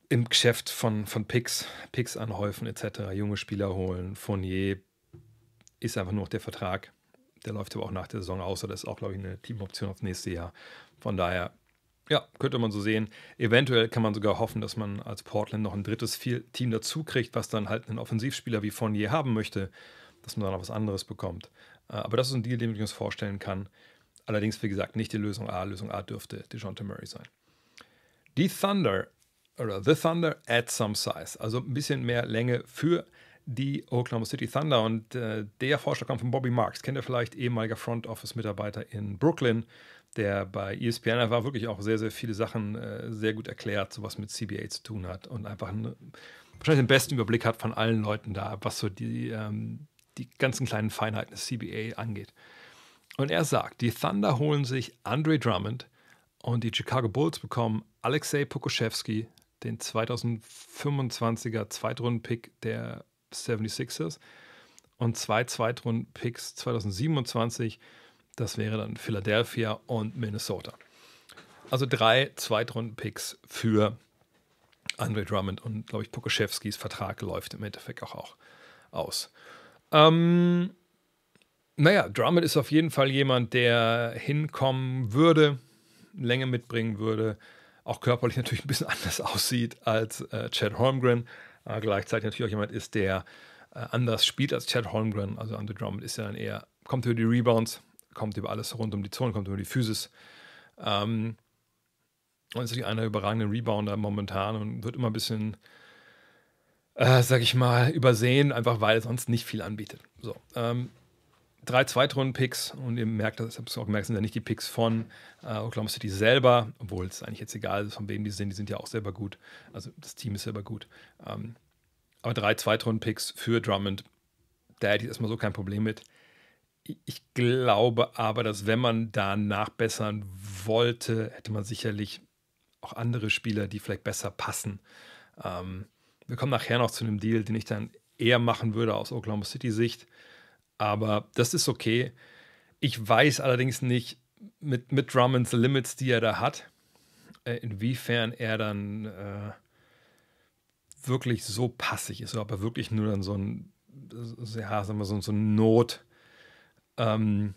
im Geschäft von, von Picks, Picks anhäufen etc., junge Spieler holen. Fournier ist einfach nur noch der Vertrag. Der läuft aber auch nach der Saison aus. Das ist auch, glaube ich, eine Teamoption aufs nächste Jahr. Von daher, ja, könnte man so sehen. Eventuell kann man sogar hoffen, dass man als Portland noch ein drittes Team dazu kriegt, was dann halt einen Offensivspieler wie Fournier haben möchte, dass man dann noch was anderes bekommt. Äh, aber das ist ein Deal, den ich mir vorstellen kann. Allerdings, wie gesagt, nicht die Lösung A. Lösung A dürfte DeJounte Murray sein. Die Thunder oder The Thunder at some size, also ein bisschen mehr Länge für die Oklahoma City Thunder. Und äh, der Vorschlag kam von Bobby Marks, kennt ihr vielleicht, ehemaliger Front Office-Mitarbeiter in Brooklyn, der bei ESPN war, wirklich auch sehr, sehr viele Sachen äh, sehr gut erklärt, so was mit CBA zu tun hat und einfach eine, wahrscheinlich den besten Überblick hat von allen Leuten da, was so die, ähm, die ganzen kleinen Feinheiten des CBA angeht. Und er sagt, die Thunder holen sich Andre Drummond und die Chicago Bulls bekommen Alexei Pokoschewski, den 2025er Zweitrunden-Pick der 76ers und zwei Zweitrunden-Picks 2027 das wäre dann Philadelphia und Minnesota. Also drei Zweitrunden-Picks für Andre Drummond und, glaube ich, Pokoschewskis Vertrag läuft im Endeffekt auch, auch aus. Ähm, naja, Drummond ist auf jeden Fall jemand, der hinkommen würde, Länge mitbringen würde, auch körperlich natürlich ein bisschen anders aussieht als äh, Chad Holmgren, aber gleichzeitig natürlich auch jemand ist, der äh, anders spielt als Chad Holmgren. Also Andre Drummond ist ja dann eher, kommt über die Rebounds, kommt über alles rund um die Zone, kommt über die Physis. Ähm, und ist natürlich einer der überragenden Rebounder momentan und wird immer ein bisschen, äh, sag ich mal, übersehen, einfach weil er sonst nicht viel anbietet. So, ähm, drei Zweitrunden-Picks und ihr merkt, das habt ihr auch gemerkt, sind ja nicht die Picks von äh, Oklahoma City selber, obwohl es eigentlich jetzt egal ist, von wem die sind, die sind ja auch selber gut. Also das Team ist selber gut. Ähm, aber drei Zweitrunden-Picks für Drummond, da hätte ich erstmal so kein Problem mit. Ich glaube aber, dass wenn man da nachbessern wollte, hätte man sicherlich auch andere Spieler, die vielleicht besser passen. Ähm, wir kommen nachher noch zu einem Deal, den ich dann eher machen würde aus Oklahoma City Sicht. Aber das ist okay. Ich weiß allerdings nicht mit, mit Drummonds Limits, die er da hat, äh, inwiefern er dann äh, wirklich so passig ist, oder ob er wirklich nur dann so ein, ja, sagen wir, so, so ein Not- ähm,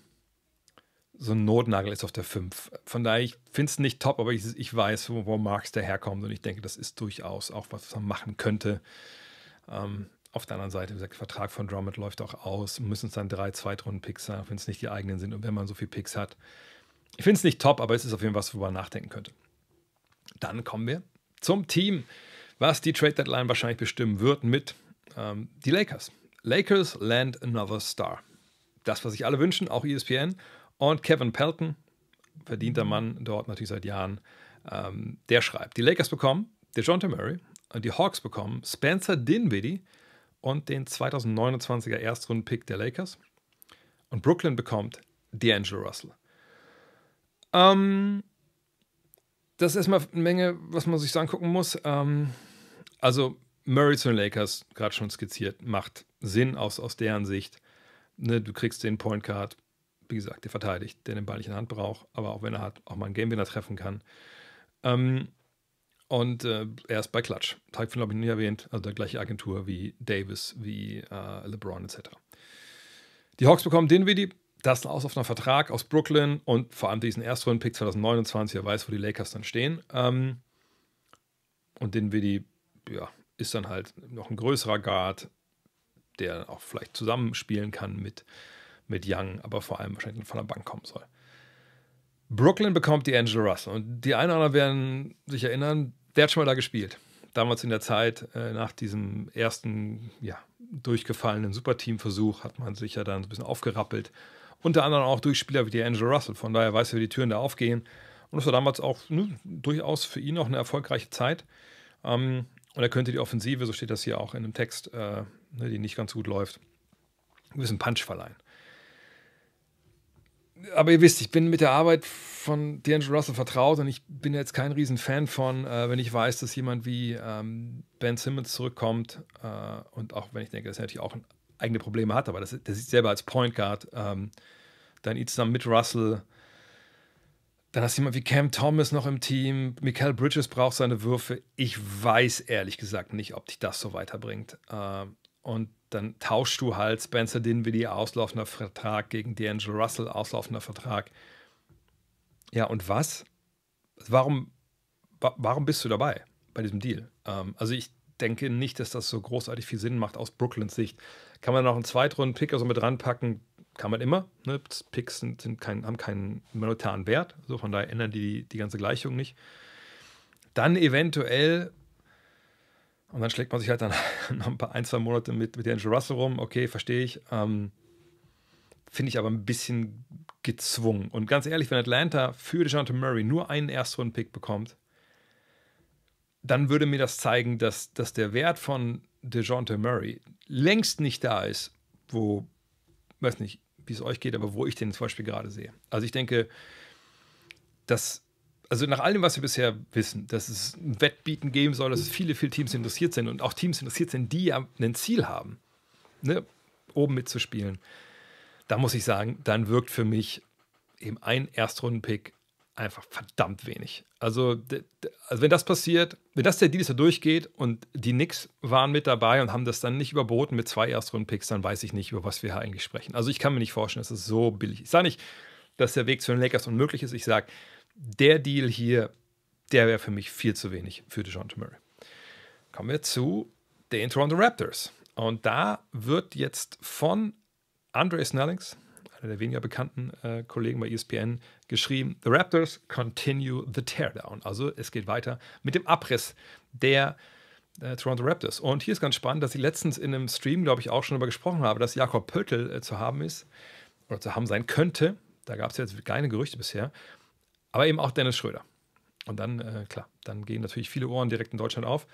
so ein Notnagel ist auf der 5. Von daher, ich finde es nicht top, aber ich, ich weiß, wo, wo Marx daherkommt und ich denke, das ist durchaus auch was, was man machen könnte. Ähm, auf der anderen Seite, wie gesagt, der Vertrag von Drummond läuft auch aus, müssen es dann drei Zweitrunden-Picks sein, wenn es nicht die eigenen sind und wenn man so viel Picks hat. Ich finde es nicht top, aber es ist auf jeden Fall was, worüber man nachdenken könnte. Dann kommen wir zum Team, was die Trade Deadline wahrscheinlich bestimmen wird mit ähm, die Lakers. Lakers land another star das, was sich alle wünschen, auch ESPN. Und Kevin Pelton, verdienter Mann dort natürlich seit Jahren, ähm, der schreibt, die Lakers bekommen DeJounte Murray, und die Hawks bekommen Spencer Dinwiddie und den 2029er Erstrunden-Pick der Lakers. Und Brooklyn bekommt D'Angelo Russell. Ähm, das ist erstmal eine Menge, was man sich so angucken muss. Ähm, also Murray zu den Lakers, gerade schon skizziert, macht Sinn aus, aus deren Sicht ne, du kriegst den Point Guard, wie gesagt, der verteidigt, der den Ball nicht in der Hand braucht, aber auch wenn er hat, auch mal einen Gamewinner treffen kann. Ähm, und äh, er ist bei Klatsch. Tag von, glaube ich, nicht erwähnt. Also der gleiche Agentur wie Davis, wie äh, LeBron etc. Die Hawks bekommen Dinwiddie, das aus auf einem Vertrag aus Brooklyn und vor allem diesen Erstrunden-Pick 2029. er weiß, wo die Lakers dann stehen. Ähm, und Dinwiddie, ja, ist dann halt noch ein größerer Guard, der auch vielleicht zusammenspielen kann mit, mit Young, aber vor allem wahrscheinlich von der Bank kommen soll. Brooklyn bekommt die Angela Russell. Und die einen oder anderen werden sich erinnern, der hat schon mal da gespielt. Damals in der Zeit, äh, nach diesem ersten ja, durchgefallenen Superteam-Versuch, hat man sich ja dann ein bisschen aufgerappelt. Unter anderem auch durch Spieler wie die Angela Russell. Von daher weiß er, wie die Türen da aufgehen. Und das war damals auch ne, durchaus für ihn auch eine erfolgreiche Zeit. Ähm, und er könnte die Offensive, so steht das hier auch in dem Text, äh, ne, die nicht ganz gut läuft, einen gewissen Punch verleihen. Aber ihr wisst, ich bin mit der Arbeit von D'Angelo Russell vertraut und ich bin jetzt kein Riesenfan von, äh, wenn ich weiß, dass jemand wie ähm, Ben Simmons zurückkommt äh, und auch wenn ich denke, dass er natürlich auch eigene Probleme hat, aber das, der sieht selber als Point Guard, ähm, dann ihn zusammen mit Russell dann hast du jemanden wie Cam Thomas noch im Team. Michael Bridges braucht seine Würfe. Ich weiß ehrlich gesagt nicht, ob dich das so weiterbringt. Ähm, und dann tauschst du halt Spencer Dinwiddie auslaufender Vertrag gegen D'Angelo Russell auslaufender Vertrag. Ja, und was? Warum, warum bist du dabei bei diesem Deal? Ähm, also ich denke nicht, dass das so großartig viel Sinn macht aus Brooklyns Sicht. Kann man noch einen Zweitrunden-Pick also mit ranpacken? kann man immer. Ne? Picks sind, sind kein, haben keinen monetaren Wert, also von daher ändern die die ganze Gleichung nicht. Dann eventuell, und dann schlägt man sich halt dann noch ein paar, ein, zwei Monate mit, mit Angel Russell rum, okay, verstehe ich. Ähm, Finde ich aber ein bisschen gezwungen. Und ganz ehrlich, wenn Atlanta für DeJounte Murray nur einen Erstrunden-Pick bekommt, dann würde mir das zeigen, dass, dass der Wert von DeJounte Murray längst nicht da ist, wo, weiß nicht, wie es euch geht, aber wo ich den zum Beispiel gerade sehe. Also ich denke, dass, also nach allem, was wir bisher wissen, dass es ein Wettbieten geben soll, dass es viele, viele Teams interessiert sind und auch Teams interessiert sind, die ja ein Ziel haben, ne, oben mitzuspielen. Da muss ich sagen, dann wirkt für mich eben ein Erstrundenpick einfach verdammt wenig. Also, also wenn das passiert, wenn das der Deal ist, der durchgeht und die Knicks waren mit dabei und haben das dann nicht überboten mit zwei Erstrunden-Picks, dann weiß ich nicht, über was wir hier eigentlich sprechen. Also ich kann mir nicht vorstellen, dass es so billig ist. Ich sage nicht, dass der Weg zu den Lakers unmöglich ist. Ich sage, der Deal hier, der wäre für mich viel zu wenig für DeJounte Murray. Kommen wir zu den Toronto Raptors. Und da wird jetzt von Andre Snellings, einer der weniger bekannten äh, Kollegen bei ESPN, geschrieben: The Raptors continue the teardown. Also es geht weiter mit dem Abriss der äh, Toronto Raptors. Und hier ist ganz spannend, dass ich letztens in einem Stream, glaube ich, auch schon darüber gesprochen habe, dass Jakob Pöttl äh, zu haben ist oder zu haben sein könnte. Da gab es jetzt keine Gerüchte bisher. Aber eben auch Dennis Schröder. Und dann, äh, klar, dann gehen natürlich viele Ohren direkt in Deutschland auf.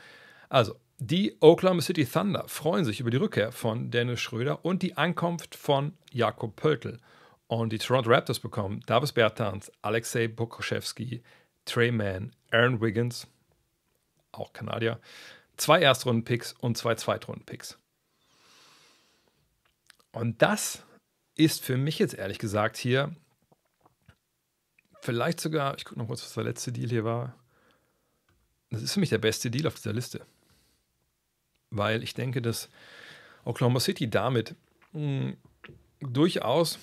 Also, die Oklahoma City Thunder freuen sich über die Rückkehr von Dennis Schröder und die Ankunft von Jakob Pöltl. Und die Toronto Raptors bekommen Davis Bertans, Alexei Bokoszewski, Trey Mann, Aaron Wiggins, auch Kanadier, zwei Erstrunden-Picks und zwei Zweitrunden-Picks. Und das ist für mich jetzt ehrlich gesagt hier vielleicht sogar, ich gucke noch kurz, was der letzte Deal hier war. Das ist für mich der beste Deal auf dieser Liste weil ich denke, dass Oklahoma City damit mh, hm, durchaus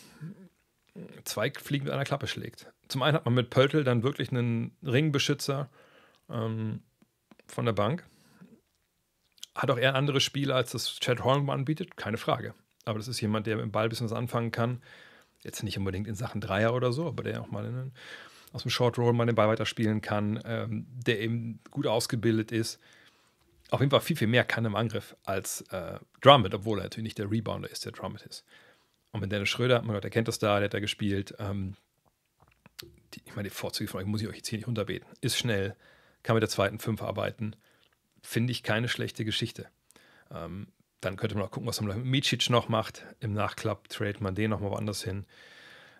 zwei Fliegen mit einer Klappe schlägt. Zum einen hat man mit Pöltl dann wirklich einen Ringbeschützer ähm, von der Bank. Hat auch eher andere Spiele, als das Chad Horn anbietet, keine Frage. Aber das ist jemand, der mit dem Ball ein bisschen was anfangen kann. Jetzt nicht unbedingt in Sachen Dreier oder so, aber der auch mal in, aus dem Short Roll mal den Ball weiterspielen kann, ähm, der eben gut ausgebildet ist auf jeden Fall viel, viel mehr kann im Angriff als äh, Drummond, obwohl er natürlich nicht der Rebounder ist, der Drummond ist. Und mit Dennis Schröder, mein Gott, der kennt das da, der hat da gespielt. Ähm, die, ich meine, die Vorzüge von euch muss ich euch jetzt hier nicht runterbeten. Ist schnell, kann mit der zweiten Fünf arbeiten. Finde ich keine schlechte Geschichte. Ähm, dann könnte man auch gucken, was man mit Micic noch macht. Im Nachklapp trade man den nochmal woanders hin.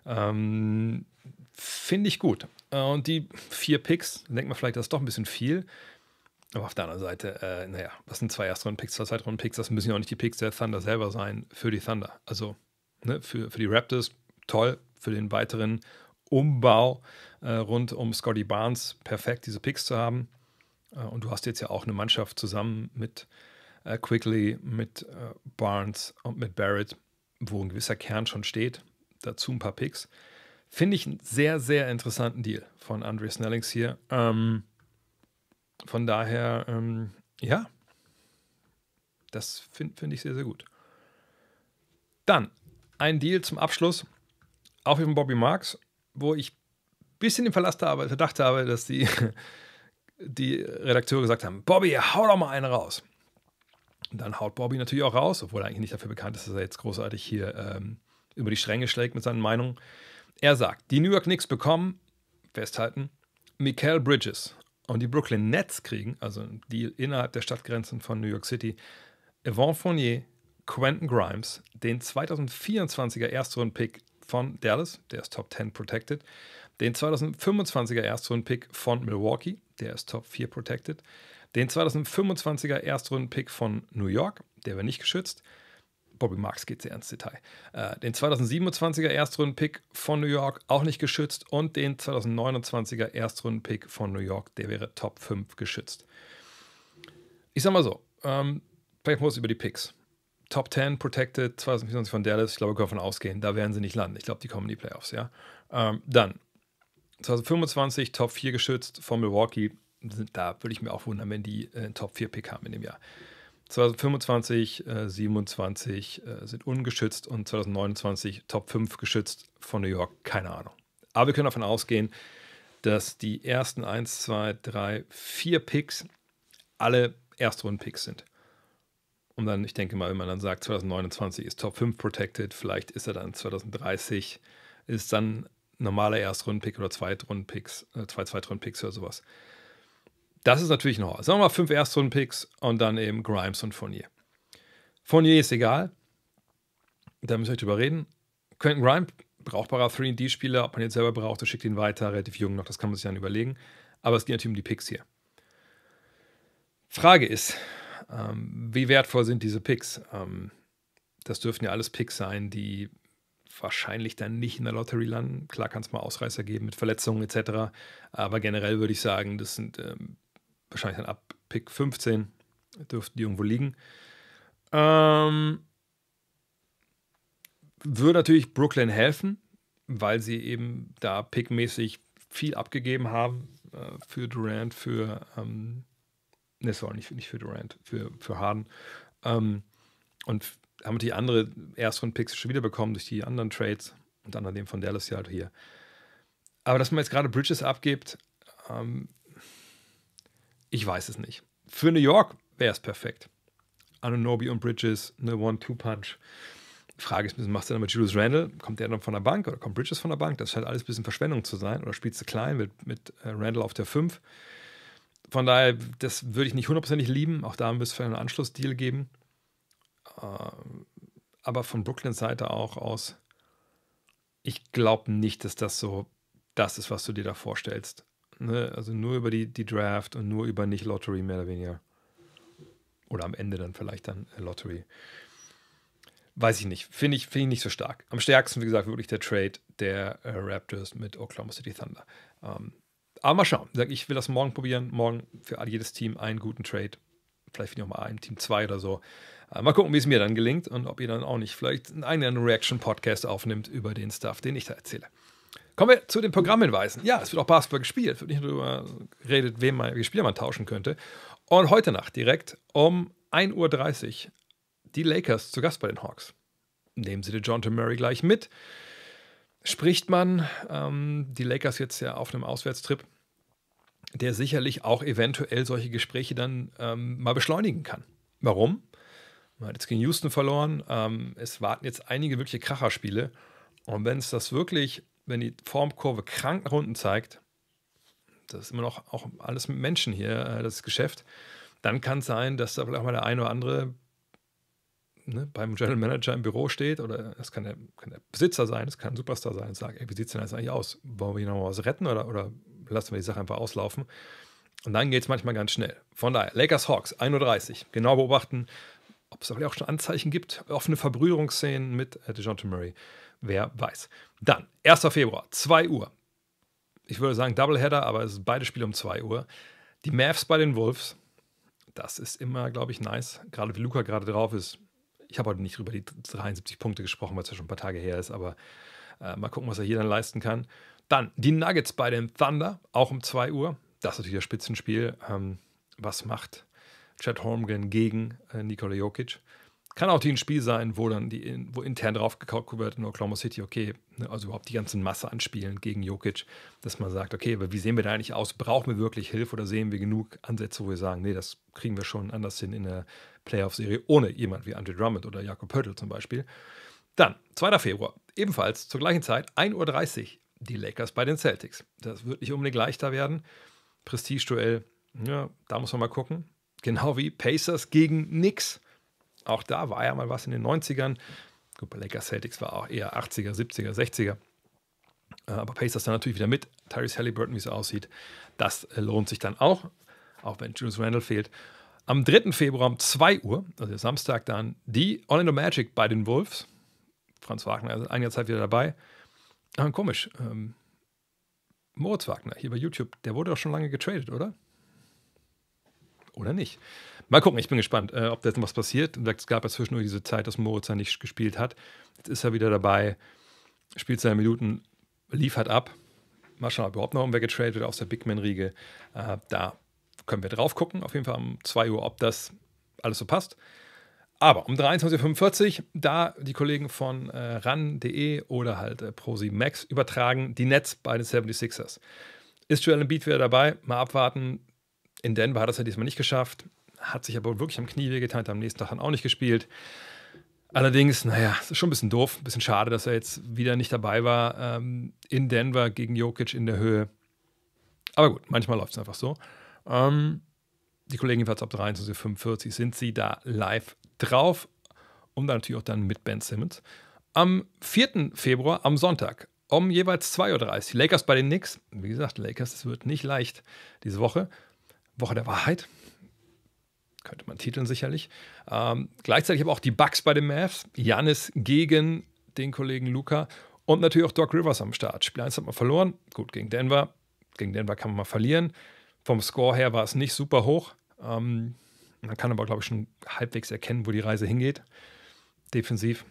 Ähm, Finde ich gut. Äh, und die vier Picks, denkt man vielleicht, das ist doch ein bisschen viel. Aber auf der anderen Seite, äh, naja, was sind zwei Erstrunden-Picks, zwei Zweitrunden-Picks? Das müssen ja auch nicht die Picks der Thunder selber sein für die Thunder. Also ne, für, für die Raptors toll, für den weiteren Umbau äh, rund um Scotty Barnes perfekt, diese Picks zu haben. Äh, und du hast jetzt ja auch eine Mannschaft zusammen mit äh, Quickly, mit äh, Barnes und mit Barrett, wo ein gewisser Kern schon steht. Dazu ein paar Picks. Finde ich einen sehr, sehr interessanten Deal von Andre Snellings hier. Ähm, von daher, ähm, ja, das finde find ich sehr, sehr gut. Dann ein Deal zum Abschluss, auch wie von Bobby Marks, wo ich ein bisschen den Verlass habe, Verdacht habe, dass die, die Redakteure gesagt haben: Bobby, hau doch mal einen raus. Und dann haut Bobby natürlich auch raus, obwohl er eigentlich nicht dafür bekannt ist, dass er jetzt großartig hier ähm, über die Stränge schlägt mit seinen Meinungen. Er sagt: Die New York Knicks bekommen, festhalten, Mikael Bridges, und die Brooklyn Nets kriegen, also die innerhalb der Stadtgrenzen von New York City, Yvonne Fournier, Quentin Grimes, den 2024er Erstrunden-Pick von Dallas, der ist Top 10 protected, den 2025er Erstrunden-Pick von Milwaukee, der ist Top 4 protected, den 2025er Erstrunden-Pick von New York, der wäre nicht geschützt, Bobby Marks geht sehr ins Detail. Äh, den 2027er Erstrunden-Pick von New York auch nicht geschützt und den 2029er Erstrunden-Pick von New York, der wäre Top 5 geschützt. Ich sag mal so, ähm, vielleicht muss ich über die Picks. Top 10 Protected 2024 von Dallas, ich glaube, wir können davon ausgehen, da werden sie nicht landen. Ich glaube, die kommen in die Playoffs, ja. Ähm, dann 2025 Top 4 geschützt von Milwaukee. Da würde ich mir auch wundern, wenn die äh, einen Top 4 Pick haben in dem Jahr. 2025, äh, 27 äh, sind ungeschützt und 2029 Top 5 geschützt von New York. Keine Ahnung. Aber wir können davon ausgehen, dass die ersten 1, 2, 3, 4 Picks alle Erstrunden-Picks sind. Und dann, ich denke mal, wenn man dann sagt, 2029 ist Top 5 protected, vielleicht ist er dann 2030, ist dann normaler Erstrunden-Pick oder Zweitrunden-Picks, äh, zwei Zweitrunden-Picks oder sowas. Das ist natürlich noch. Sagen wir mal fünf Erstrunden-Picks und dann eben Grimes und Fournier. Fournier ist egal. Da müsst ihr euch drüber reden. Quentin Grimes, brauchbarer 3D-Spieler, ob man jetzt selber braucht, oder schickt ihn weiter, relativ jung noch, das kann man sich dann überlegen. Aber es geht natürlich um die Picks hier. Frage ist, ähm, wie wertvoll sind diese Picks? Ähm, das dürften ja alles Picks sein, die wahrscheinlich dann nicht in der Lotterie landen. Klar kann es mal Ausreißer geben mit Verletzungen etc. Aber generell würde ich sagen, das sind ähm, wahrscheinlich dann ab Pick 15 dürften die irgendwo liegen. Ähm, würde natürlich Brooklyn helfen, weil sie eben da pickmäßig viel abgegeben haben äh, für Durant, für ähm, ne, sorry, nicht, nicht für Durant, für, für Harden. Ähm, und haben die andere ersten Picks schon wieder bekommen durch die anderen Trades, unter anderem von Dallas ja halt hier. Aber dass man jetzt gerade Bridges abgibt, ähm, ich weiß es nicht. Für New York wäre es perfekt. Anunobi und Bridges, eine One-Two-Punch. Frage ist, machst du dann mit Julius Randall? Kommt der dann von der Bank oder kommt Bridges von der Bank? Das scheint alles ein bisschen Verschwendung zu sein. Oder spielst du klein mit, mit äh, Randle auf der 5? Von daher, das würde ich nicht hundertprozentig lieben. Auch da müsste es einen Anschlussdeal geben. Äh, aber von Brooklyns Seite auch aus, ich glaube nicht, dass das so das ist, was du dir da vorstellst. Ne? Also nur über die, die Draft und nur über nicht Lottery mehr oder weniger. Oder am Ende dann vielleicht dann äh, Lottery. Weiß ich nicht. Finde ich, find ich nicht so stark. Am stärksten, wie gesagt, wirklich der Trade der äh, Raptors mit Oklahoma City Thunder. Ähm, aber mal schauen. Ich will das morgen probieren. Morgen für jedes Team einen guten Trade. Vielleicht finde ich auch mal ein Team 2 oder so. Äh, mal gucken, wie es mir dann gelingt und ob ihr dann auch nicht vielleicht einen eigenen Reaction-Podcast aufnimmt über den Stuff, den ich da erzähle. Kommen wir zu den Programmhinweisen. Ja, es wird auch Basketball gespielt. Es wird nicht nur darüber geredet, wem man, wie Spieler man tauschen könnte. Und heute Nacht direkt um 1.30 Uhr die Lakers zu Gast bei den Hawks. Nehmen Sie den John T. Murray gleich mit. Spricht man ähm, die Lakers jetzt ja auf einem Auswärtstrip, der sicherlich auch eventuell solche Gespräche dann ähm, mal beschleunigen kann. Warum? Man hat jetzt gegen Houston verloren. Ähm, es warten jetzt einige wirkliche Kracherspiele. Und wenn es das wirklich wenn die Formkurve krank nach unten zeigt, das ist immer noch auch alles mit Menschen hier, äh, das Geschäft, dann kann es sein, dass da vielleicht auch mal der eine oder andere ne, beim General Manager im Büro steht oder es kann, kann der, Besitzer sein, es kann ein Superstar sein und sagt, ey, wie sieht es denn jetzt eigentlich aus? Wollen wir hier nochmal was retten oder, oder lassen wir die Sache einfach auslaufen? Und dann geht es manchmal ganz schnell. Von daher, Lakers Hawks, 1.30 Uhr. Genau beobachten, ob es auch schon Anzeichen gibt. Offene Verbrüderungsszenen mit äh, DeJounte Murray. Wer weiß. Dann, 1. Februar, 2 Uhr. Ich würde sagen Doubleheader, aber es sind beide Spiele um 2 Uhr. Die Mavs bei den Wolves. Das ist immer, glaube ich, nice. Gerade wie Luca gerade drauf ist. Ich habe heute nicht über die 73 Punkte gesprochen, weil es ja schon ein paar Tage her ist, aber äh, mal gucken, was er hier dann leisten kann. Dann die Nuggets bei den Thunder, auch um 2 Uhr. Das ist natürlich das Spitzenspiel. Ähm, was macht Chad Holmgren gegen äh, Nikola Jokic? Kann auch ein Spiel sein, wo dann die, wo intern drauf gekauft wird in Oklahoma City, okay, ne, also überhaupt die ganze Masse an Spielen gegen Jokic, dass man sagt, okay, aber wie sehen wir da eigentlich aus? Brauchen wir wirklich Hilfe oder sehen wir genug Ansätze, wo wir sagen, nee, das kriegen wir schon anders hin in der Playoff-Serie ohne jemand wie Andre Drummond oder Jakob Pöttl zum Beispiel. Dann, 2. Februar, ebenfalls zur gleichen Zeit, 1.30 Uhr, die Lakers bei den Celtics. Das wird nicht unbedingt leichter werden. Prestige-Duell, ja, da muss man mal gucken. Genau wie Pacers gegen Knicks. Auch da war ja mal was in den 90ern. Gut, bei Lakers Celtics war auch eher 80er, 70er, 60er. Aber Pacers dann natürlich wieder mit. Tyrese Halliburton, wie es aussieht. Das äh, lohnt sich dann auch, auch wenn Julius Randall fehlt. Am 3. Februar um 2 Uhr, also Samstag dann, die Orlando Magic bei den Wolves. Franz Wagner ist einiger Zeit wieder dabei. Ach, komisch. Ähm, Moritz Wagner hier bei YouTube, der wurde doch schon lange getradet, oder? Oder nicht. Mal gucken, ich bin gespannt, äh, ob da jetzt noch was passiert. Es gab ja zwischendurch diese Zeit, dass Moritz ja nicht gespielt hat. Jetzt ist er wieder dabei, spielt seine Minuten, liefert ab. Mal schauen, ob überhaupt noch irgendwer getradet wird aus der Big Man-Riege. Äh, da können wir drauf gucken, auf jeden Fall um 2 Uhr, ob das alles so passt. Aber um 23.45 Uhr, da die Kollegen von äh, ran.de oder halt äh, Prosi Max übertragen die Nets bei den 76ers. Ist Joel Embiid wieder dabei? Mal abwarten. In Denver hat er es ja halt diesmal nicht geschafft, hat sich aber wirklich am Knie wehgetan, hat am nächsten Tag dann auch nicht gespielt. Allerdings, naja, es ist schon ein bisschen doof, ein bisschen schade, dass er jetzt wieder nicht dabei war ähm, in Denver gegen Jokic in der Höhe. Aber gut, manchmal läuft es einfach so. Ähm, die Kollegen jedenfalls ab 23.45 45 sind sie da live drauf und dann natürlich auch dann mit Ben Simmons. Am 4. Februar, am Sonntag, um jeweils 2.30 Uhr, Lakers bei den Knicks. Wie gesagt, Lakers, es wird nicht leicht diese Woche. Woche der Wahrheit. Könnte man titeln sicherlich. Ähm, gleichzeitig aber auch die Bugs bei den Mavs. Janis gegen den Kollegen Luca und natürlich auch Doc Rivers am Start. Spiel 1 hat man verloren. Gut, gegen Denver. Gegen Denver kann man mal verlieren. Vom Score her war es nicht super hoch. Ähm, man kann aber, glaube ich, schon halbwegs erkennen, wo die Reise hingeht. Defensiv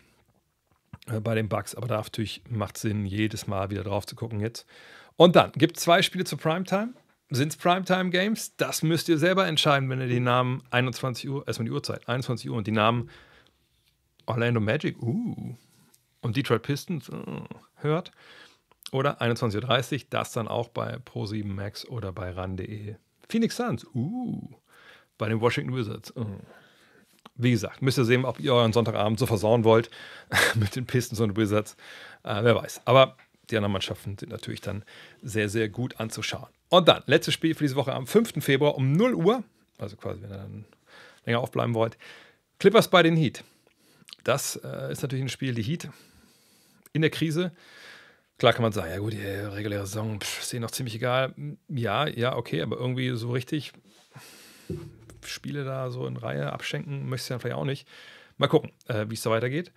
äh, bei den Bugs. Aber da natürlich macht es Sinn, jedes Mal wieder drauf zu gucken jetzt. Und dann gibt es zwei Spiele zur Primetime. Sind es Primetime Games? Das müsst ihr selber entscheiden, wenn ihr die Namen 21 Uhr, erstmal die Uhrzeit, 21 Uhr und die Namen Orlando Magic, uh, und Detroit Pistons, uh, hört. Oder 21.30 Uhr, das dann auch bei Pro7 Max oder bei RAN.de. Phoenix Suns, uh, bei den Washington Wizards. Uh. Wie gesagt, müsst ihr sehen, ob ihr euren Sonntagabend so versauen wollt mit den Pistons und Wizards. Uh, wer weiß. Aber die anderen Mannschaften sind natürlich dann sehr, sehr gut anzuschauen. Und dann, letztes Spiel für diese Woche am 5. Februar um 0 Uhr, also quasi, wenn ihr dann länger aufbleiben wollt, Clippers bei den Heat. Das äh, ist natürlich ein Spiel, die Heat in der Krise. Klar kann man sagen, ja gut, die äh, reguläre Saison ist ihnen noch ziemlich egal. Ja, ja, okay, aber irgendwie so richtig Spiele da so in Reihe abschenken möchte ich dann vielleicht auch nicht. Mal gucken, äh, wie es so weitergeht.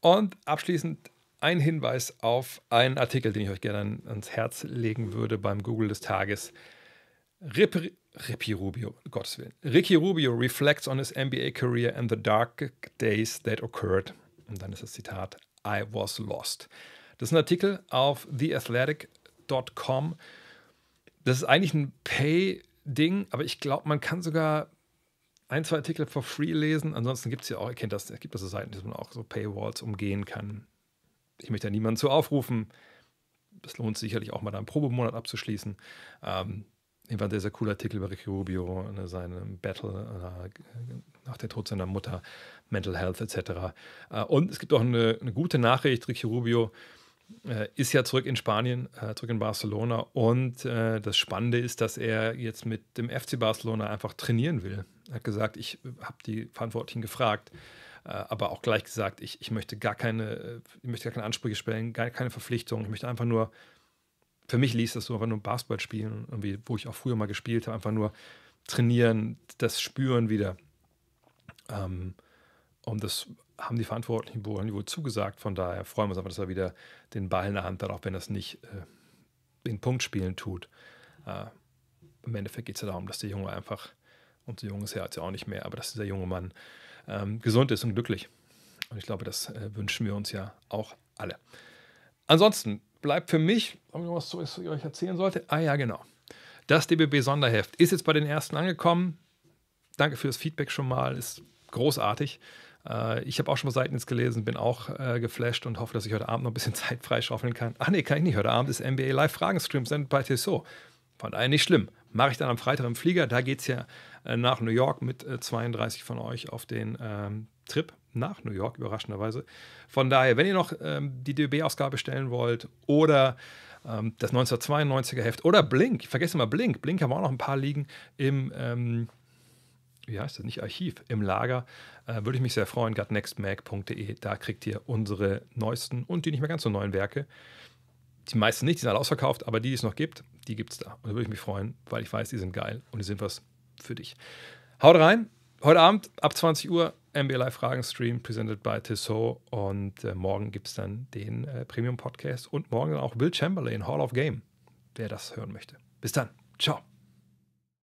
Und abschließend ein Hinweis auf einen Artikel, den ich euch gerne ans Herz legen würde beim Google des Tages. Rip, Ricky Rubio, Gottes Willen. Ricky Rubio reflects on his NBA career and the dark days that occurred. Und dann ist das Zitat: I was lost. Das ist ein Artikel auf theathletic.com. Das ist eigentlich ein Pay-Ding, aber ich glaube, man kann sogar ein, zwei Artikel for free lesen. Ansonsten gibt es ja auch, ihr kennt das, es gibt also Seiten, die man auch so Paywalls umgehen kann ich möchte ja niemanden zu aufrufen. Es lohnt sich sicherlich auch mal da einen Probemonat abzuschließen. Ähm, war ein sehr, sehr cooler Artikel über Ricky Rubio, ne, seinem Battle äh, nach der Tod seiner Mutter, Mental Health etc. Äh, und es gibt auch eine, eine gute Nachricht. Ricky Rubio äh, ist ja zurück in Spanien, zurück in Barcelona. Und das Spannende ist, dass er jetzt mit dem FC Barcelona einfach trainieren will. Er hat gesagt, ich habe die Verantwortlichen gefragt. Äh, aber auch gleich gesagt, ich, ich möchte gar keine, äh, ich möchte gar keine Ansprüche stellen, gar keine Verpflichtungen. Ich möchte einfach nur, für mich liest das so einfach nur Basketball spielen, irgendwie, wo ich auch früher mal gespielt habe, einfach nur trainieren, das spüren wieder. Ähm, und das haben die Verantwortlichen wohl zugesagt. Von daher freuen wir uns einfach, dass er wieder den Ball in der Hand hat, auch wenn er es nicht äh, in Punktspielen tut. Äh, Im Endeffekt geht es ja darum, dass der Junge einfach, und so jung ist er jetzt ja auch nicht mehr, aber dass dieser junge Mann ähm, gesund ist und glücklich. Und ich glaube, das äh, wünschen wir uns ja auch alle. Ansonsten bleibt für mich, habe ich noch was, zu, was ich euch erzählen sollte? Ah ja, genau. Das DBB-Sonderheft ist jetzt bei den ersten angekommen. Danke für das Feedback schon mal, ist großartig. Äh, ich habe auch schon mal Seiten jetzt gelesen, bin auch äh, geflasht und hoffe, dass ich heute Abend noch ein bisschen Zeit freischaufeln kann. Ach nee, kann ich nicht. Heute Abend ist NBA Live Fragenstream, sendet bei TSO. Von daher nicht schlimm. Mache ich dann am Freitag im Flieger. Da geht es ja äh, nach New York mit 32 äh, von euch auf den ähm, Trip nach New York, überraschenderweise. Von daher, wenn ihr noch ähm, die DB-Ausgabe stellen wollt oder ähm, das 1992er Heft oder Blink, vergesst mal Blink, Blink haben wir auch noch ein paar liegen im, ähm, wie heißt das, nicht Archiv, im Lager, äh, würde ich mich sehr freuen, gutnextmag.de, da kriegt ihr unsere neuesten und die nicht mehr ganz so neuen Werke. Die meisten nicht, die sind alle ausverkauft, aber die, die es noch gibt, die gibt es da. Und da würde ich mich freuen, weil ich weiß, die sind geil und die sind was für dich. Haut rein. Heute Abend ab 20 Uhr MBA Live Fragen Stream, presented by Tissot. Und äh, morgen gibt es dann den äh, Premium Podcast und morgen dann auch Bill Chamberlain, Hall of Game, wer das hören möchte. Bis dann. Ciao.